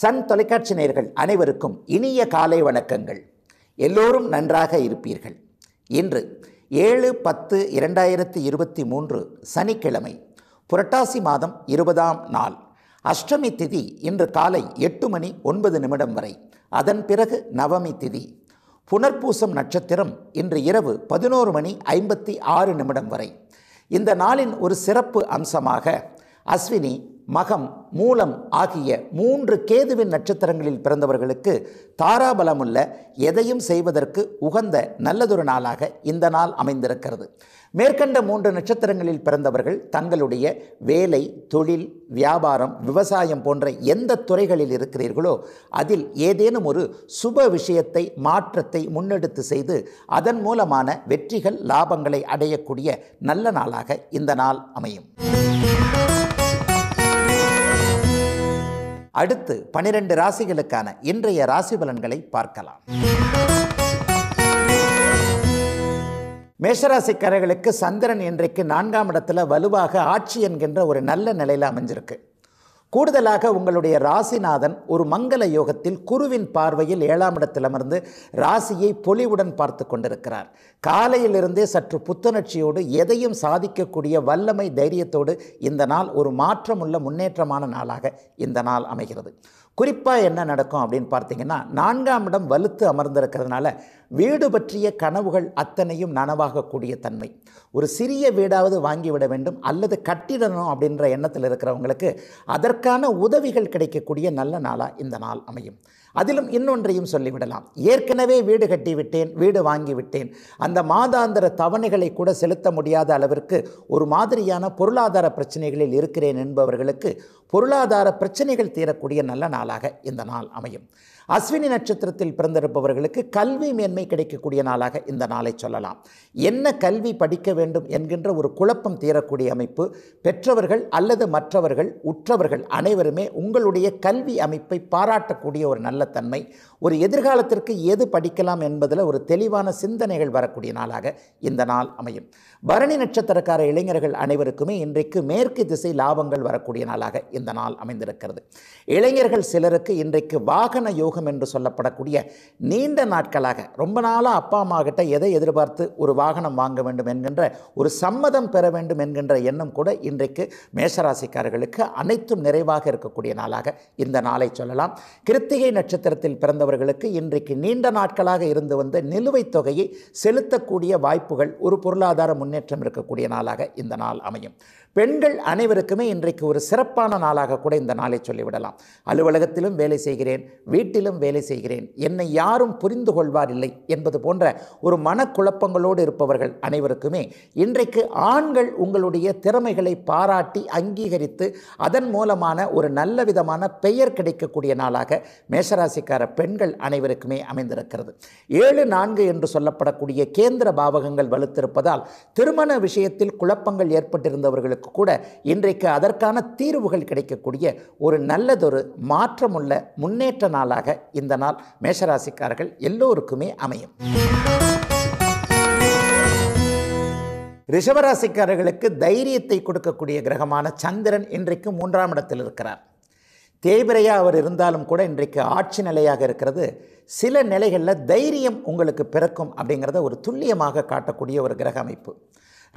Sun தொலைக்காட்சி நேர்கள் அனைவருக்கும் இனிய காலை வணக்கங்கள் எல்லோரும் நன்றாக இருப்பீர்கள் இன்று ஏழு பத்து இரண்டாயிரத்தி இருபத்தி மூன்று சனிக்கிழமை புரட்டாசி மாதம் இருபதாம் நாள் அஷ்டமி திதி இன்று காலை எட்டு மணி ஒன்பது நிமிடம் வரை அதன் பிறகு நவமி திதி புனர்பூசம் நட்சத்திரம் இன்று இரவு பதினோரு மணி ஐம்பத்தி ஆறு நிமிடம் வரை இந்த நாளின் ஒரு சிறப்பு அம்சமாக அஸ்வினி மகம் மூலம் ஆகிய மூன்று கேதுவின் நட்சத்திரங்களில் பிறந்தவர்களுக்கு தாராபலமுள்ள எதையும் செய்வதற்கு உகந்த நல்லதொரு நாளாக இந்த நாள் அமைந்திருக்கிறது மேற்கண்ட மூன்று நட்சத்திரங்களில் பிறந்தவர்கள் தங்களுடைய வேலை தொழில் வியாபாரம் விவசாயம் போன்ற எந்த துறைகளில் இருக்கிறீர்களோ அதில் ஏதேனும் ஒரு சுப விஷயத்தை மாற்றத்தை முன்னெடுத்து செய்து அதன் மூலமான வெற்றிகள் லாபங்களை அடையக்கூடிய நல்ல நாளாக இந்த நாள் அமையும் அடுத்து பனிரெண்டு ராசிகளுக்கான இன்றைய ராசி பலன்களை பார்க்கலாம் மேஷராசிக்காரர்களுக்கு சந்திரன் இன்றைக்கு நான்காம் இடத்துல வலுவாக ஆட்சி என்கின்ற ஒரு நல்ல நிலையில் அமைஞ்சிருக்கு கூடுதலாக உங்களுடைய ராசிநாதன் ஒரு மங்கள யோகத்தில் குருவின் பார்வையில் ஏழாம் இடத்தில் அமர்ந்து ராசியை பொலிவுடன் பார்த்து கொண்டிருக்கிறார் காலையிலிருந்தே சற்று புத்துணர்ச்சியோடு எதையும் சாதிக்கக்கூடிய வல்லமை தைரியத்தோடு இந்த நாள் ஒரு மாற்றமுள்ள முன்னேற்றமான நாளாக இந்த நாள் அமைகிறது குறிப்பாக என்ன நடக்கும் அப்படின்னு பார்த்தீங்கன்னா நான்காம் இடம் வலுத்து அமர்ந்திருக்கிறதுனால வீடு பற்றிய கனவுகள் அத்தனையும் நனவாகக்கூடிய தன்மை ஒரு சிறிய வீடாவது வாங்கிவிட வேண்டும் அல்லது கட்டிடணும் அப்படின்ற எண்ணத்தில் இருக்கிறவங்களுக்கு அதற்கான உதவிகள் கிடைக்கக்கூடிய நல்ல நாளாக இந்த நாள் அமையும் அதிலும் இன்னொன்றையும் சொல்லிவிடலாம் ஏற்கனவே வீடு கட்டிவிட்டேன் வீடு வாங்கிவிட்டேன் அந்த மாதாந்திர தவணைகளை கூட செலுத்த முடியாத அளவிற்கு ஒரு மாதிரியான பொருளாதார பிரச்சனைகளில் இருக்கிறேன் என்பவர்களுக்கு பொருளாதார பிரச்சனைகள் தீரக்கூடிய நல்ல நாளாக இந்த நாள் அமையும் அஸ்வினி நட்சத்திரத்தில் பிறந்திருப்பவர்களுக்கு கல்வி மேன்மை கிடைக்கக்கூடிய நாளாக இந்த நாளை சொல்லலாம் என்ன கல்வி படிக்க வேண்டும் என்கின்ற ஒரு குழப்பம் தீரக்கூடிய அமைப்பு பெற்றவர்கள் அல்லது மற்றவர்கள் உற்றவர்கள் அனைவருமே உங்களுடைய கல்வி அமைப்பை பாராட்டக்கூடிய ஒரு நல்ல தன்மை ஒரு எதிர்காலத்திற்கு எது படிக்கலாம் என்பதில் ஒரு தெளிவான சிந்தனைகள் வரக்கூடிய நாளாக இந்த நாள் அமையும் பரணி நட்சத்திரக்கார இளைஞர்கள் அனைவருக்குமே இன்றைக்கு மேற்கு திசை லாபங்கள் வரக்கூடிய நாளாக இந்த நாள் அமைந்திருக்கிறது இளைஞர்கள் சிலருக்கு இன்றைக்கு வாகன யோக யோகம் என்று சொல்லப்படக்கூடிய நீண்ட நாட்களாக ரொம்ப நாளாக அப்பா அம்மா கிட்ட எதை எதிர்பார்த்து ஒரு வாகனம் வாங்க வேண்டும் என்கின்ற ஒரு சம்மதம் பெற வேண்டும் என்கின்ற எண்ணம் கூட இன்றைக்கு மேஷராசிக்காரர்களுக்கு அனைத்தும் நிறைவாக இருக்கக்கூடிய நாளாக இந்த நாளை சொல்லலாம் கிருத்திகை நட்சத்திரத்தில் பிறந்தவர்களுக்கு இன்றைக்கு நீண்ட நாட்களாக இருந்து வந்த நிலுவைத் தொகையை செலுத்தக்கூடிய வாய்ப்புகள் ஒரு பொருளாதார முன்னேற்றம் இருக்கக்கூடிய நாளாக இந்த நாள் அமையும் பெண்கள் அனைவருக்குமே இன்றைக்கு ஒரு சிறப்பான நாளாக கூட இந்த நாளை சொல்லிவிடலாம் அலுவலகத்திலும் வேலை செய்கிறேன் வீட்டிலும் தனிமையிலும் வேலை செய்கிறேன் என்னை யாரும் புரிந்து கொள்வார் இல்லை என்பது போன்ற ஒரு மனக்குழப்பங்களோடு இருப்பவர்கள் அனைவருக்குமே இன்றைக்கு ஆண்கள் உங்களுடைய திறமைகளை பாராட்டி அங்கீகரித்து அதன் மூலமான ஒரு நல்ல விதமான பெயர் கிடைக்கக்கூடிய நாளாக மேஷராசிக்கார பெண்கள் அனைவருக்குமே அமைந்திருக்கிறது ஏழு நான்கு என்று சொல்லப்படக்கூடிய கேந்திர பாவகங்கள் வலுத்திருப்பதால் திருமண விஷயத்தில் குழப்பங்கள் ஏற்பட்டிருந்தவர்களுக்கு கூட இன்றைக்கு அதற்கான தீர்வுகள் கிடைக்கக்கூடிய ஒரு நல்லதொரு மாற்றமுள்ள முன்னேற்ற நாளாக நாளாக இந்த நாள் மேஷராசிக்காரர்கள் எல்லோருக்குமே அமையும் ரிஷபராசிக்காரர்களுக்கு தைரியத்தை கொடுக்கக்கூடிய கிரகமான சந்திரன் இன்றைக்கு மூன்றாம் இடத்தில் இருக்கிறார் தேய்பிரையாக அவர் இருந்தாலும் கூட இன்றைக்கு ஆட்சி நிலையாக இருக்கிறது சில நிலைகளில் தைரியம் உங்களுக்கு பிறக்கும் அப்படிங்கிறத ஒரு துல்லியமாக காட்டக்கூடிய ஒரு கிரக அமைப்பு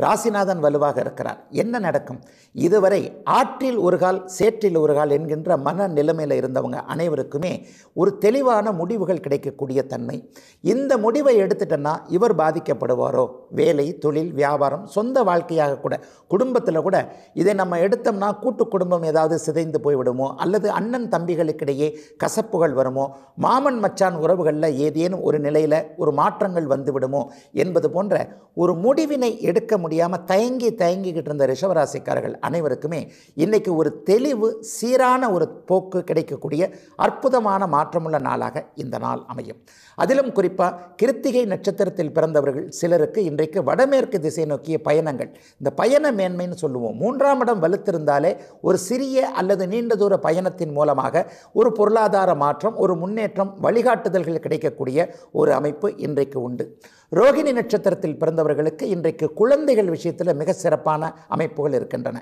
ராசிநாதன் வலுவாக இருக்கிறார் என்ன நடக்கும் இதுவரை ஆற்றில் ஒரு கால் சேற்றில் ஒரு கால் என்கின்ற மன நிலைமையில் இருந்தவங்க அனைவருக்குமே ஒரு தெளிவான முடிவுகள் கிடைக்கக்கூடிய தன்மை இந்த முடிவை எடுத்துட்டோன்னா இவர் பாதிக்கப்படுவாரோ வேலை தொழில் வியாபாரம் சொந்த வாழ்க்கையாக கூட குடும்பத்தில் கூட இதை நம்ம எடுத்தோம்னா கூட்டு குடும்பம் ஏதாவது சிதைந்து போய்விடுமோ அல்லது அண்ணன் தம்பிகளுக்கிடையே கசப்புகள் வருமோ மாமன் மச்சான் உறவுகளில் ஏதேனும் ஒரு நிலையில் ஒரு மாற்றங்கள் வந்துவிடுமோ என்பது போன்ற ஒரு முடிவினை எடுக்க முடியாமல் தயங்கி தயங்கிக்கிட்டு இருந்த ரிஷவராசிக்காரர்கள் அனைவருக்குமே இன்றைக்கி ஒரு தெளிவு சீரான ஒரு போக்கு கிடைக்கக்கூடிய அற்புதமான மாற்றமுள்ள நாளாக இந்த நாள் அமையும் அதிலும் குறிப்பாக கிருத்திகை நட்சத்திரத்தில் பிறந்தவர்கள் சிலருக்கு இன்றைக்கு வடமேற்கு திசை நோக்கிய பயணங்கள் இந்த பயண மேன்மைன்னு சொல்லுவோம் மூன்றாம் இடம் வலுத்திருந்தாலே ஒரு சிறிய அல்லது நீண்ட தூர பயணத்தின் மூலமாக ஒரு பொருளாதார மாற்றம் ஒரு முன்னேற்றம் வழிகாட்டுதல்கள் கிடைக்கக்கூடிய ஒரு அமைப்பு இன்றைக்கு உண்டு ரோகிணி நட்சத்திரத்தில் பிறந்தவர்களுக்கு இன்றைக்கு குழந்தைகள் விஷயத்தில் மிக சிறப்பான அமைப்புகள் இருக்கின்றன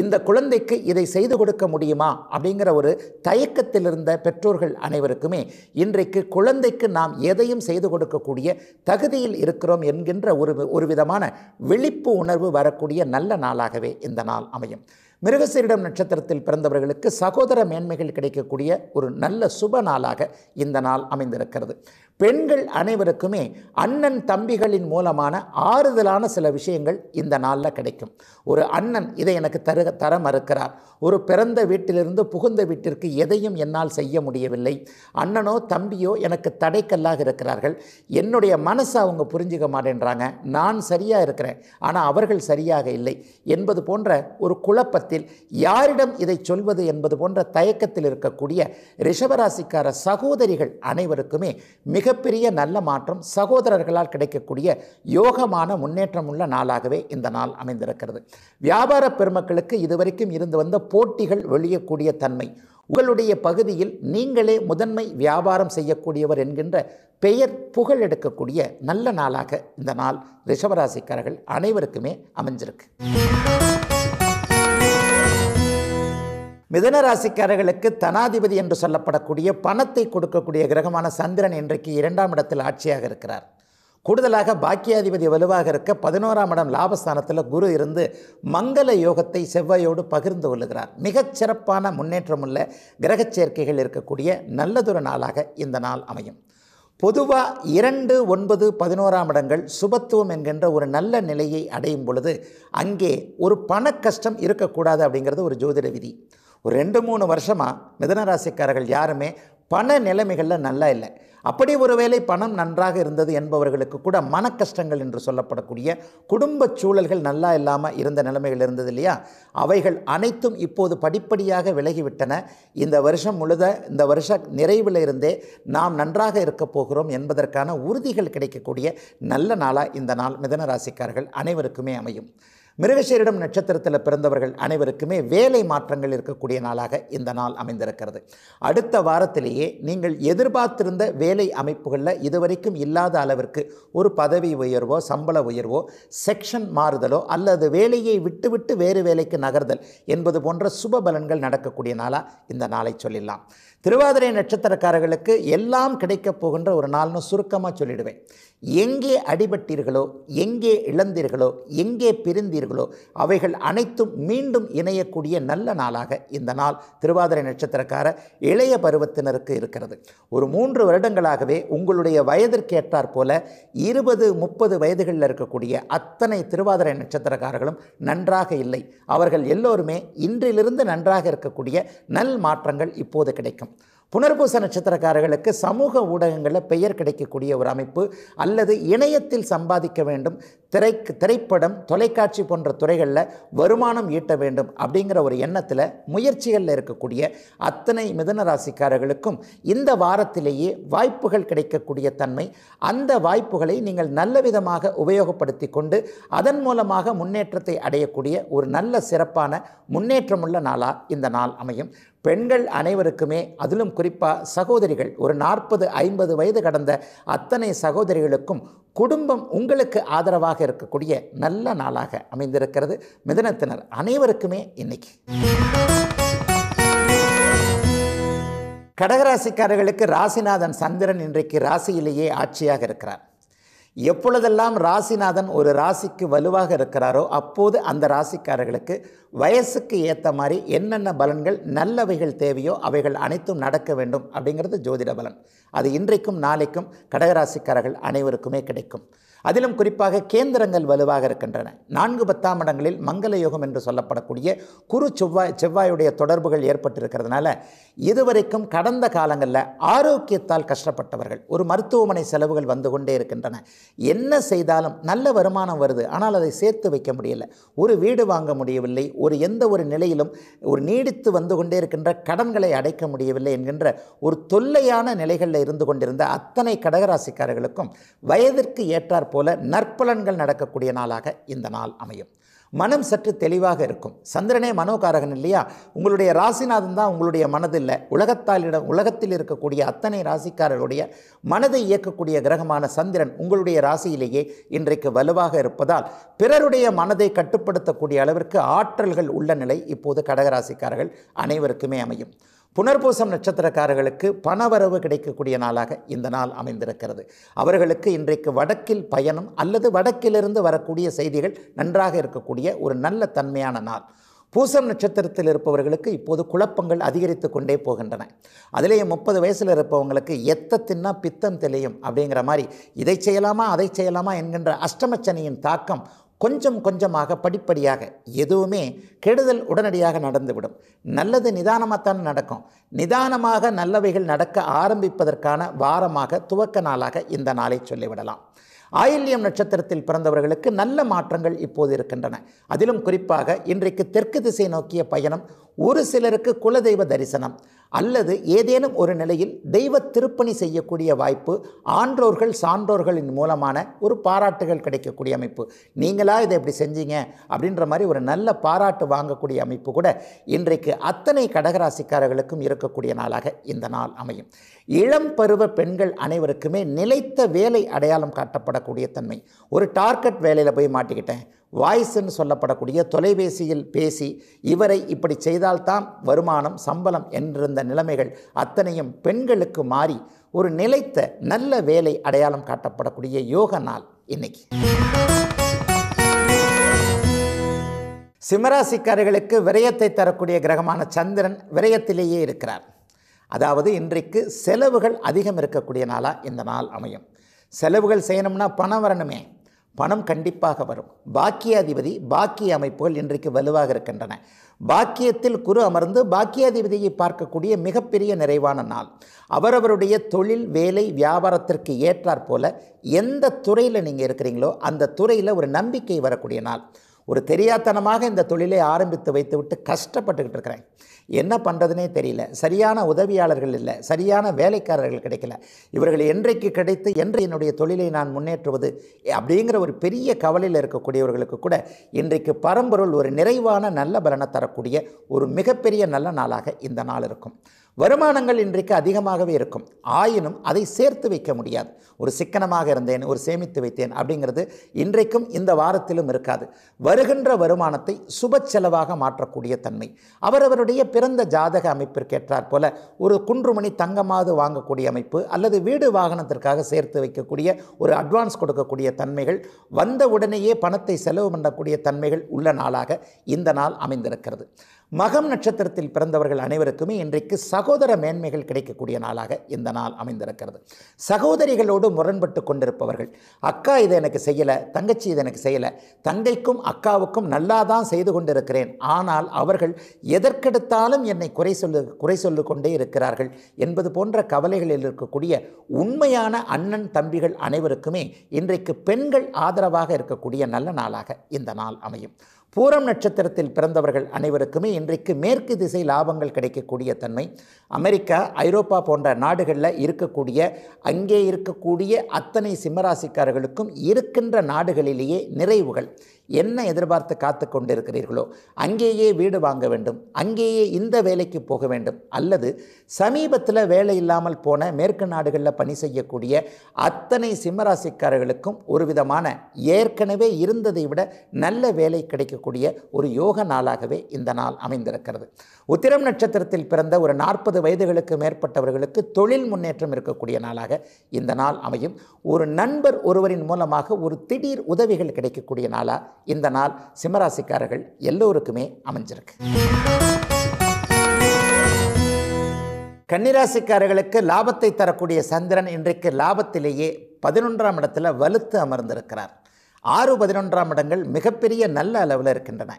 இந்த குழந்தைக்கு இதை செய்து கொடுக்க முடியுமா அப்படிங்கிற ஒரு தயக்கத்தில் இருந்த பெற்றோர்கள் அனைவருக்குமே இன்றைக்கு குழந்தைக்கு நாம் எதையும் செய்து கொடுக்கக்கூடிய தகுதியில் இருக்கிறோம் என்கின்ற ஒரு ஒரு விதமான விழிப்பு உணர்வு வரக்கூடிய நல்ல நாளாகவே இந்த நாள் அமையும் மிருகசீரிடம் நட்சத்திரத்தில் பிறந்தவர்களுக்கு சகோதர மேன்மைகள் கிடைக்கக்கூடிய ஒரு நல்ல சுப நாளாக இந்த நாள் அமைந்திருக்கிறது பெண்கள் அனைவருக்குமே அண்ணன் தம்பிகளின் மூலமான ஆறுதலான சில விஷயங்கள் இந்த நாளில் கிடைக்கும் ஒரு அண்ணன் இதை எனக்கு தர தர மறுக்கிறார் ஒரு பிறந்த வீட்டிலிருந்து புகுந்த வீட்டிற்கு எதையும் என்னால் செய்ய முடியவில்லை அண்ணனோ தம்பியோ எனக்கு தடைக்கல்லாக இருக்கிறார்கள் என்னுடைய மனசை அவங்க புரிஞ்சுக்க மாட்டேன்றாங்க நான் சரியாக இருக்கிறேன் ஆனால் அவர்கள் சரியாக இல்லை என்பது போன்ற ஒரு குழப்பத்தில் யாரிடம் இதை சொல்வது என்பது போன்ற தயக்கத்தில் இருக்கக்கூடிய ரிஷபராசிக்கார சகோதரிகள் அனைவருக்குமே மிக மிகப்பெரிய நல்ல மாற்றம் சகோதரர்களால் கிடைக்கக்கூடிய யோகமான முன்னேற்றம் உள்ள நாளாகவே இந்த நாள் அமைந்திருக்கிறது வியாபார பெருமக்களுக்கு இதுவரைக்கும் இருந்து வந்த போட்டிகள் வெளியக்கூடிய தன்மை உங்களுடைய பகுதியில் நீங்களே முதன்மை வியாபாரம் செய்யக்கூடியவர் என்கின்ற பெயர் புகழ் எடுக்கக்கூடிய நல்ல நாளாக இந்த நாள் ரிஷபராசிக்காரர்கள் அனைவருக்குமே அமைஞ்சிருக்கு மிதன ராசிக்காரர்களுக்கு தனாதிபதி என்று சொல்லப்படக்கூடிய பணத்தை கொடுக்கக்கூடிய கிரகமான சந்திரன் இன்றைக்கு இரண்டாம் இடத்தில் ஆட்சியாக இருக்கிறார் கூடுதலாக பாக்கியாதிபதி வலுவாக இருக்க பதினோராம் இடம் லாபஸ்தானத்தில் குரு இருந்து மங்கள யோகத்தை செவ்வாயோடு பகிர்ந்து கொள்ளுகிறார் மிகச்சிறப்பான முன்னேற்றமுள்ள கிரக சேர்க்கைகள் இருக்கக்கூடிய நல்லதொரு நாளாக இந்த நாள் அமையும் பொதுவாக இரண்டு ஒன்பது பதினோராம் இடங்கள் சுபத்துவம் என்கின்ற ஒரு நல்ல நிலையை அடையும் பொழுது அங்கே ஒரு பண கஷ்டம் இருக்கக்கூடாது அப்படிங்கிறது ஒரு ஜோதிட விதி ஒரு ரெண்டு மூணு வருஷமாக மிதன ராசிக்காரர்கள் யாருமே பண நிலைமைகளில் நல்லா இல்லை அப்படி ஒருவேளை பணம் நன்றாக இருந்தது என்பவர்களுக்கு கூட மன கஷ்டங்கள் என்று சொல்லப்படக்கூடிய குடும்ப சூழல்கள் நல்லா இல்லாமல் இருந்த நிலைமைகள் இருந்தது இல்லையா அவைகள் அனைத்தும் இப்போது படிப்படியாக விலகிவிட்டன இந்த வருஷம் முழுத இந்த வருஷ நிறைவில் இருந்தே நாம் நன்றாக இருக்கப் போகிறோம் என்பதற்கான உறுதிகள் கிடைக்கக்கூடிய நல்ல நாளாக இந்த நாள் மிதன ராசிக்காரர்கள் அனைவருக்குமே அமையும் மிருகசீரிடம் நட்சத்திரத்தில் பிறந்தவர்கள் அனைவருக்குமே வேலை மாற்றங்கள் இருக்கக்கூடிய நாளாக இந்த நாள் அமைந்திருக்கிறது அடுத்த வாரத்திலேயே நீங்கள் எதிர்பார்த்திருந்த வேலை அமைப்புகளில் இதுவரைக்கும் இல்லாத அளவிற்கு ஒரு பதவி உயர்வோ சம்பள உயர்வோ செக்ஷன் மாறுதலோ அல்லது வேலையை விட்டுவிட்டு வேறு வேலைக்கு நகர்தல் என்பது போன்ற சுப பலன்கள் நடக்கக்கூடிய நாளாக இந்த நாளை சொல்லிடலாம் திருவாதிரை நட்சத்திரக்காரர்களுக்கு எல்லாம் கிடைக்கப் போகின்ற ஒரு நாள்னு சுருக்கமாக சொல்லிடுவேன் எங்கே அடிபட்டீர்களோ எங்கே இழந்தீர்களோ எங்கே பிரிந்தீர்களோ அவைகள் அனைத்தும் மீண்டும் இணையக்கூடிய நல்ல நாளாக இந்த நாள் திருவாதிரை நட்சத்திரக்கார இளைய பருவத்தினருக்கு இருக்கிறது ஒரு மூன்று வருடங்களாகவே உங்களுடைய வயதிற்கேற்றார் போல இருபது முப்பது வயதுகளில் இருக்கக்கூடிய அத்தனை திருவாதிரை நட்சத்திரக்காரர்களும் நன்றாக இல்லை அவர்கள் எல்லோருமே இன்றிலிருந்து நன்றாக இருக்கக்கூடிய நல் மாற்றங்கள் இப்போது கிடைக்கும் புனர்பூச நட்சத்திரக்காரர்களுக்கு சமூக ஊடகங்களில் பெயர் கிடைக்கக்கூடிய ஒரு அமைப்பு அல்லது இணையத்தில் சம்பாதிக்க வேண்டும் திரை திரைப்படம் தொலைக்காட்சி போன்ற துறைகளில் வருமானம் ஈட்ட வேண்டும் அப்படிங்கிற ஒரு எண்ணத்தில் முயற்சிகளில் இருக்கக்கூடிய அத்தனை மிதன ராசிக்காரர்களுக்கும் இந்த வாரத்திலேயே வாய்ப்புகள் கிடைக்கக்கூடிய தன்மை அந்த வாய்ப்புகளை நீங்கள் நல்ல விதமாக உபயோகப்படுத்தி கொண்டு அதன் மூலமாக முன்னேற்றத்தை அடையக்கூடிய ஒரு நல்ல சிறப்பான முன்னேற்றமுள்ள நாளாக இந்த நாள் அமையும் பெண்கள் அனைவருக்குமே அதிலும் குறிப்பாக சகோதரிகள் ஒரு நாற்பது ஐம்பது வயது கடந்த அத்தனை சகோதரிகளுக்கும் குடும்பம் உங்களுக்கு ஆதரவாக இருக்கக்கூடிய நல்ல நாளாக அமைந்திருக்கிறது மிதனத்தினர் அனைவருக்குமே இன்னைக்கு கடகராசிக்காரர்களுக்கு ராசிநாதன் சந்திரன் இன்றைக்கு ராசியிலேயே ஆட்சியாக இருக்கிறார் எப்பொழுதெல்லாம் ராசிநாதன் ஒரு ராசிக்கு வலுவாக இருக்கிறாரோ அப்போது அந்த ராசிக்காரர்களுக்கு வயசுக்கு ஏற்ற மாதிரி என்னென்ன பலன்கள் நல்லவைகள் தேவையோ அவைகள் அனைத்தும் நடக்க வேண்டும் அப்படிங்கிறது ஜோதிட பலன் அது இன்றைக்கும் நாளைக்கும் கடகராசிக்காரர்கள் அனைவருக்குமே கிடைக்கும் அதிலும் குறிப்பாக கேந்திரங்கள் வலுவாக இருக்கின்றன நான்கு பத்தாம் இடங்களில் மங்கள யோகம் என்று சொல்லப்படக்கூடிய குரு செவ்வாய் செவ்வாயுடைய தொடர்புகள் ஏற்பட்டிருக்கிறதுனால இதுவரைக்கும் கடந்த காலங்களில் ஆரோக்கியத்தால் கஷ்டப்பட்டவர்கள் ஒரு மருத்துவமனை செலவுகள் வந்து கொண்டே இருக்கின்றன என்ன செய்தாலும் நல்ல வருமானம் வருது ஆனால் அதை சேர்த்து வைக்க முடியல ஒரு வீடு வாங்க முடியவில்லை ஒரு எந்த ஒரு நிலையிலும் ஒரு நீடித்து வந்து கொண்டே இருக்கின்ற கடன்களை அடைக்க முடியவில்லை என்கின்ற ஒரு தொல்லையான நிலைகளில் இருந்து கொண்டிருந்த அத்தனை கடகராசிக்காரர்களுக்கும் வயதிற்கு ஏற்றார் போல நற்பலன்கள் நடக்கக்கூடிய நாளாக இந்த நாள் அமையும் மனம் சற்று தெளிவாக இருக்கும் சந்திரனே மனோகாரகன் இல்லையா உங்களுடைய ராசிநாதன் தான் உங்களுடைய மனதில் உலகத்தாலிடம் உலகத்தில் இருக்கக்கூடிய அத்தனை ராசிக்காரர்களுடைய மனதை இயக்கக்கூடிய கிரகமான சந்திரன் உங்களுடைய ராசியிலேயே இன்றைக்கு வலுவாக இருப்பதால் பிறருடைய மனதை கட்டுப்படுத்தக்கூடிய அளவிற்கு ஆற்றல்கள் உள்ள நிலை இப்போது கடகராசிக்காரர்கள் அனைவருக்குமே அமையும் புனர்பூசம் நட்சத்திரக்காரர்களுக்கு பணவரவு கிடைக்கக்கூடிய நாளாக இந்த நாள் அமைந்திருக்கிறது அவர்களுக்கு இன்றைக்கு வடக்கில் பயணம் அல்லது வடக்கிலிருந்து வரக்கூடிய செய்திகள் நன்றாக இருக்கக்கூடிய ஒரு நல்ல தன்மையான நாள் பூசம் நட்சத்திரத்தில் இருப்பவர்களுக்கு இப்போது குழப்பங்கள் அதிகரித்து கொண்டே போகின்றன அதிலேயே முப்பது வயசில் இருப்பவங்களுக்கு எத்த தின்னா பித்தம் தெளியும் அப்படிங்கிற மாதிரி இதை செய்யலாமா அதை செய்யலாமா என்கின்ற அஷ்டமச்சனையின் தாக்கம் கொஞ்சம் கொஞ்சமாக படிப்படியாக எதுவுமே கெடுதல் உடனடியாக நடந்துவிடும் நல்லது நிதானமாகத்தான் நடக்கும் நிதானமாக நல்லவைகள் நடக்க ஆரம்பிப்பதற்கான வாரமாக துவக்க நாளாக இந்த நாளை சொல்லிவிடலாம் ஆயில்யம் நட்சத்திரத்தில் பிறந்தவர்களுக்கு நல்ல மாற்றங்கள் இப்போது இருக்கின்றன அதிலும் குறிப்பாக இன்றைக்கு தெற்கு திசை நோக்கிய பயணம் ஒரு சிலருக்கு குலதெய்வ தரிசனம் அல்லது ஏதேனும் ஒரு நிலையில் தெய்வ திருப்பணி செய்யக்கூடிய வாய்ப்பு ஆன்றோர்கள் சான்றோர்களின் மூலமான ஒரு பாராட்டுகள் கிடைக்கக்கூடிய அமைப்பு நீங்களாக இதை இப்படி செஞ்சீங்க அப்படின்ற மாதிரி ஒரு நல்ல பாராட்டு வாங்கக்கூடிய அமைப்பு கூட இன்றைக்கு அத்தனை கடகராசிக்காரர்களுக்கும் இருக்கக்கூடிய நாளாக இந்த நாள் அமையும் இளம் பருவ பெண்கள் அனைவருக்குமே நிலைத்த வேலை அடையாளம் காட்டப்பட சொல்லப்படக்கூடிய தன்மை ஒரு டார்கெட் வேலையில் போய் மாட்டிக்கிட்டேன் வாய்ஸ்ன்னு சொல்லப்படக்கூடிய தொலைபேசியில் பேசி இவரை இப்படி செய்தால்தான் வருமானம் சம்பளம் என்றிருந்த நிலைமைகள் அத்தனையும் பெண்களுக்கு மாறி ஒரு நிலைத்த நல்ல வேலை அடையாளம் காட்டப்படக்கூடிய யோக நாள் இன்னைக்கு சிம்மராசிக்காரர்களுக்கு விரயத்தை தரக்கூடிய கிரகமான சந்திரன் விரயத்திலேயே இருக்கிறார் அதாவது இன்றைக்கு செலவுகள் அதிகம் இருக்கக்கூடிய நாளாக இந்த நாள் அமையும் செலவுகள் செய்யணும்னா பணம் வரணுமே பணம் கண்டிப்பாக வரும் பாக்கியாதிபதி பாக்கிய அமைப்புகள் இன்றைக்கு வலுவாக இருக்கின்றன பாக்கியத்தில் குரு அமர்ந்து பாக்கியாதிபதியை பார்க்கக்கூடிய மிகப்பெரிய நிறைவான நாள் அவரவருடைய தொழில் வேலை வியாபாரத்திற்கு ஏற்றாற்போல் எந்த துறையில் நீங்கள் இருக்கிறீங்களோ அந்த துறையில் ஒரு நம்பிக்கை வரக்கூடிய நாள் ஒரு தெரியாத்தனமாக இந்த தொழிலை ஆரம்பித்து வைத்துவிட்டு கஷ்டப்பட்டுக்கிட்டு இருக்கிறேன் என்ன பண்ணுறதுனே தெரியல சரியான உதவியாளர்கள் இல்லை சரியான வேலைக்காரர்கள் கிடைக்கல இவர்கள் என்றைக்கு கிடைத்து என்று என்னுடைய தொழிலை நான் முன்னேற்றுவது அப்படிங்கிற ஒரு பெரிய கவலையில் இருக்கக்கூடியவர்களுக்கு கூட இன்றைக்கு பரம்பொருள் ஒரு நிறைவான நல்ல பலனை தரக்கூடிய ஒரு மிகப்பெரிய நல்ல நாளாக இந்த நாள் இருக்கும் வருமானங்கள் இன்றைக்கு அதிகமாகவே இருக்கும் ஆயினும் அதை சேர்த்து வைக்க முடியாது ஒரு சிக்கனமாக இருந்தேன் ஒரு சேமித்து வைத்தேன் அப்படிங்கிறது இன்றைக்கும் இந்த வாரத்திலும் இருக்காது வருகின்ற வருமானத்தை சுப செலவாக மாற்றக்கூடிய தன்மை அவரவருடைய பிறந்த ஜாதக அமைப்பிற்கேற்றார் போல ஒரு குன்றுமணி தங்கமாவது வாங்கக்கூடிய அமைப்பு அல்லது வீடு வாகனத்திற்காக சேர்த்து வைக்கக்கூடிய ஒரு அட்வான்ஸ் கொடுக்கக்கூடிய தன்மைகள் வந்த உடனேயே பணத்தை செலவு பண்ணக்கூடிய தன்மைகள் உள்ள நாளாக இந்த நாள் அமைந்திருக்கிறது மகம் நட்சத்திரத்தில் பிறந்தவர்கள் அனைவருக்குமே இன்றைக்கு சகோதர மேன்மைகள் கிடைக்கக்கூடிய நாளாக இந்த நாள் அமைந்திருக்கிறது சகோதரிகளோடு முரண்பட்டு கொண்டிருப்பவர்கள் அக்கா இதை எனக்கு செய்யலை தங்கச்சி இதை எனக்கு செய்யலை தங்கைக்கும் அக்காவுக்கும் நல்லா தான் செய்து கொண்டிருக்கிறேன் ஆனால் அவர்கள் எதற்கெடுத்தாலும் என்னை குறை சொல்லு குறை சொல்லு கொண்டே இருக்கிறார்கள் என்பது போன்ற கவலைகளில் இருக்கக்கூடிய உண்மையான அண்ணன் தம்பிகள் அனைவருக்குமே இன்றைக்கு பெண்கள் ஆதரவாக இருக்கக்கூடிய நல்ல நாளாக இந்த நாள் அமையும் பூரம் நட்சத்திரத்தில் பிறந்தவர்கள் அனைவருக்குமே இன்றைக்கு மேற்கு திசை லாபங்கள் கிடைக்கக்கூடிய தன்மை அமெரிக்கா ஐரோப்பா போன்ற நாடுகளில் இருக்கக்கூடிய அங்கே இருக்கக்கூடிய அத்தனை சிம்மராசிக்காரர்களுக்கும் இருக்கின்ற நாடுகளிலேயே நிறைவுகள் என்ன எதிர்பார்த்து காத்து கொண்டிருக்கிறீர்களோ அங்கேயே வீடு வாங்க வேண்டும் அங்கேயே இந்த வேலைக்கு போக வேண்டும் அல்லது சமீபத்தில் வேலை இல்லாமல் போன மேற்கு நாடுகளில் பணி செய்யக்கூடிய அத்தனை சிம்மராசிக்காரர்களுக்கும் ஒரு விதமான ஏற்கனவே இருந்ததை விட நல்ல வேலை கிடைக்கக்கூடிய ஒரு யோக நாளாகவே இந்த நாள் அமைந்திருக்கிறது உத்திரம் நட்சத்திரத்தில் பிறந்த ஒரு நாற்பது வயதுகளுக்கு மேற்பட்டவர்களுக்கு தொழில் முன்னேற்றம் இருக்கக்கூடிய நாளாக இந்த நாள் அமையும் ஒரு நண்பர் ஒருவரின் மூலமாக ஒரு திடீர் உதவிகள் கிடைக்கக்கூடிய நாளாக இந்த நாள் சிம்மராசிக்காரர்கள் எல்லோருக்குமே அமைஞ்சிருக்கு கன்னிராசிக்காரர்களுக்கு லாபத்தை தரக்கூடிய சந்திரன் இன்றைக்கு லாபத்திலேயே பதினொன்றாம் இடத்துல வலுத்து அமர்ந்திருக்கிறார் ஆறு பதினொன்றாம் இடங்கள் மிகப்பெரிய நல்ல அளவில் இருக்கின்றன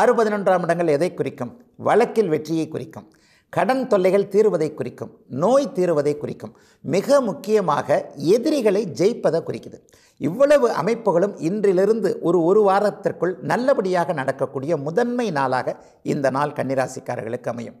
ஆறு பதினொன்றாம் இடங்கள் எதை குறிக்கும் வழக்கில் வெற்றியை குறிக்கும் கடன் தொல்லைகள் தீருவதை குறிக்கும் நோய் தீர்வதை குறிக்கும் மிக முக்கியமாக எதிரிகளை ஜெயிப்பதை குறிக்குது இவ்வளவு அமைப்புகளும் இன்றிலிருந்து ஒரு ஒரு வாரத்திற்குள் நல்லபடியாக நடக்கக்கூடிய முதன்மை நாளாக இந்த நாள் கன்னிராசிக்காரர்களுக்கு அமையும்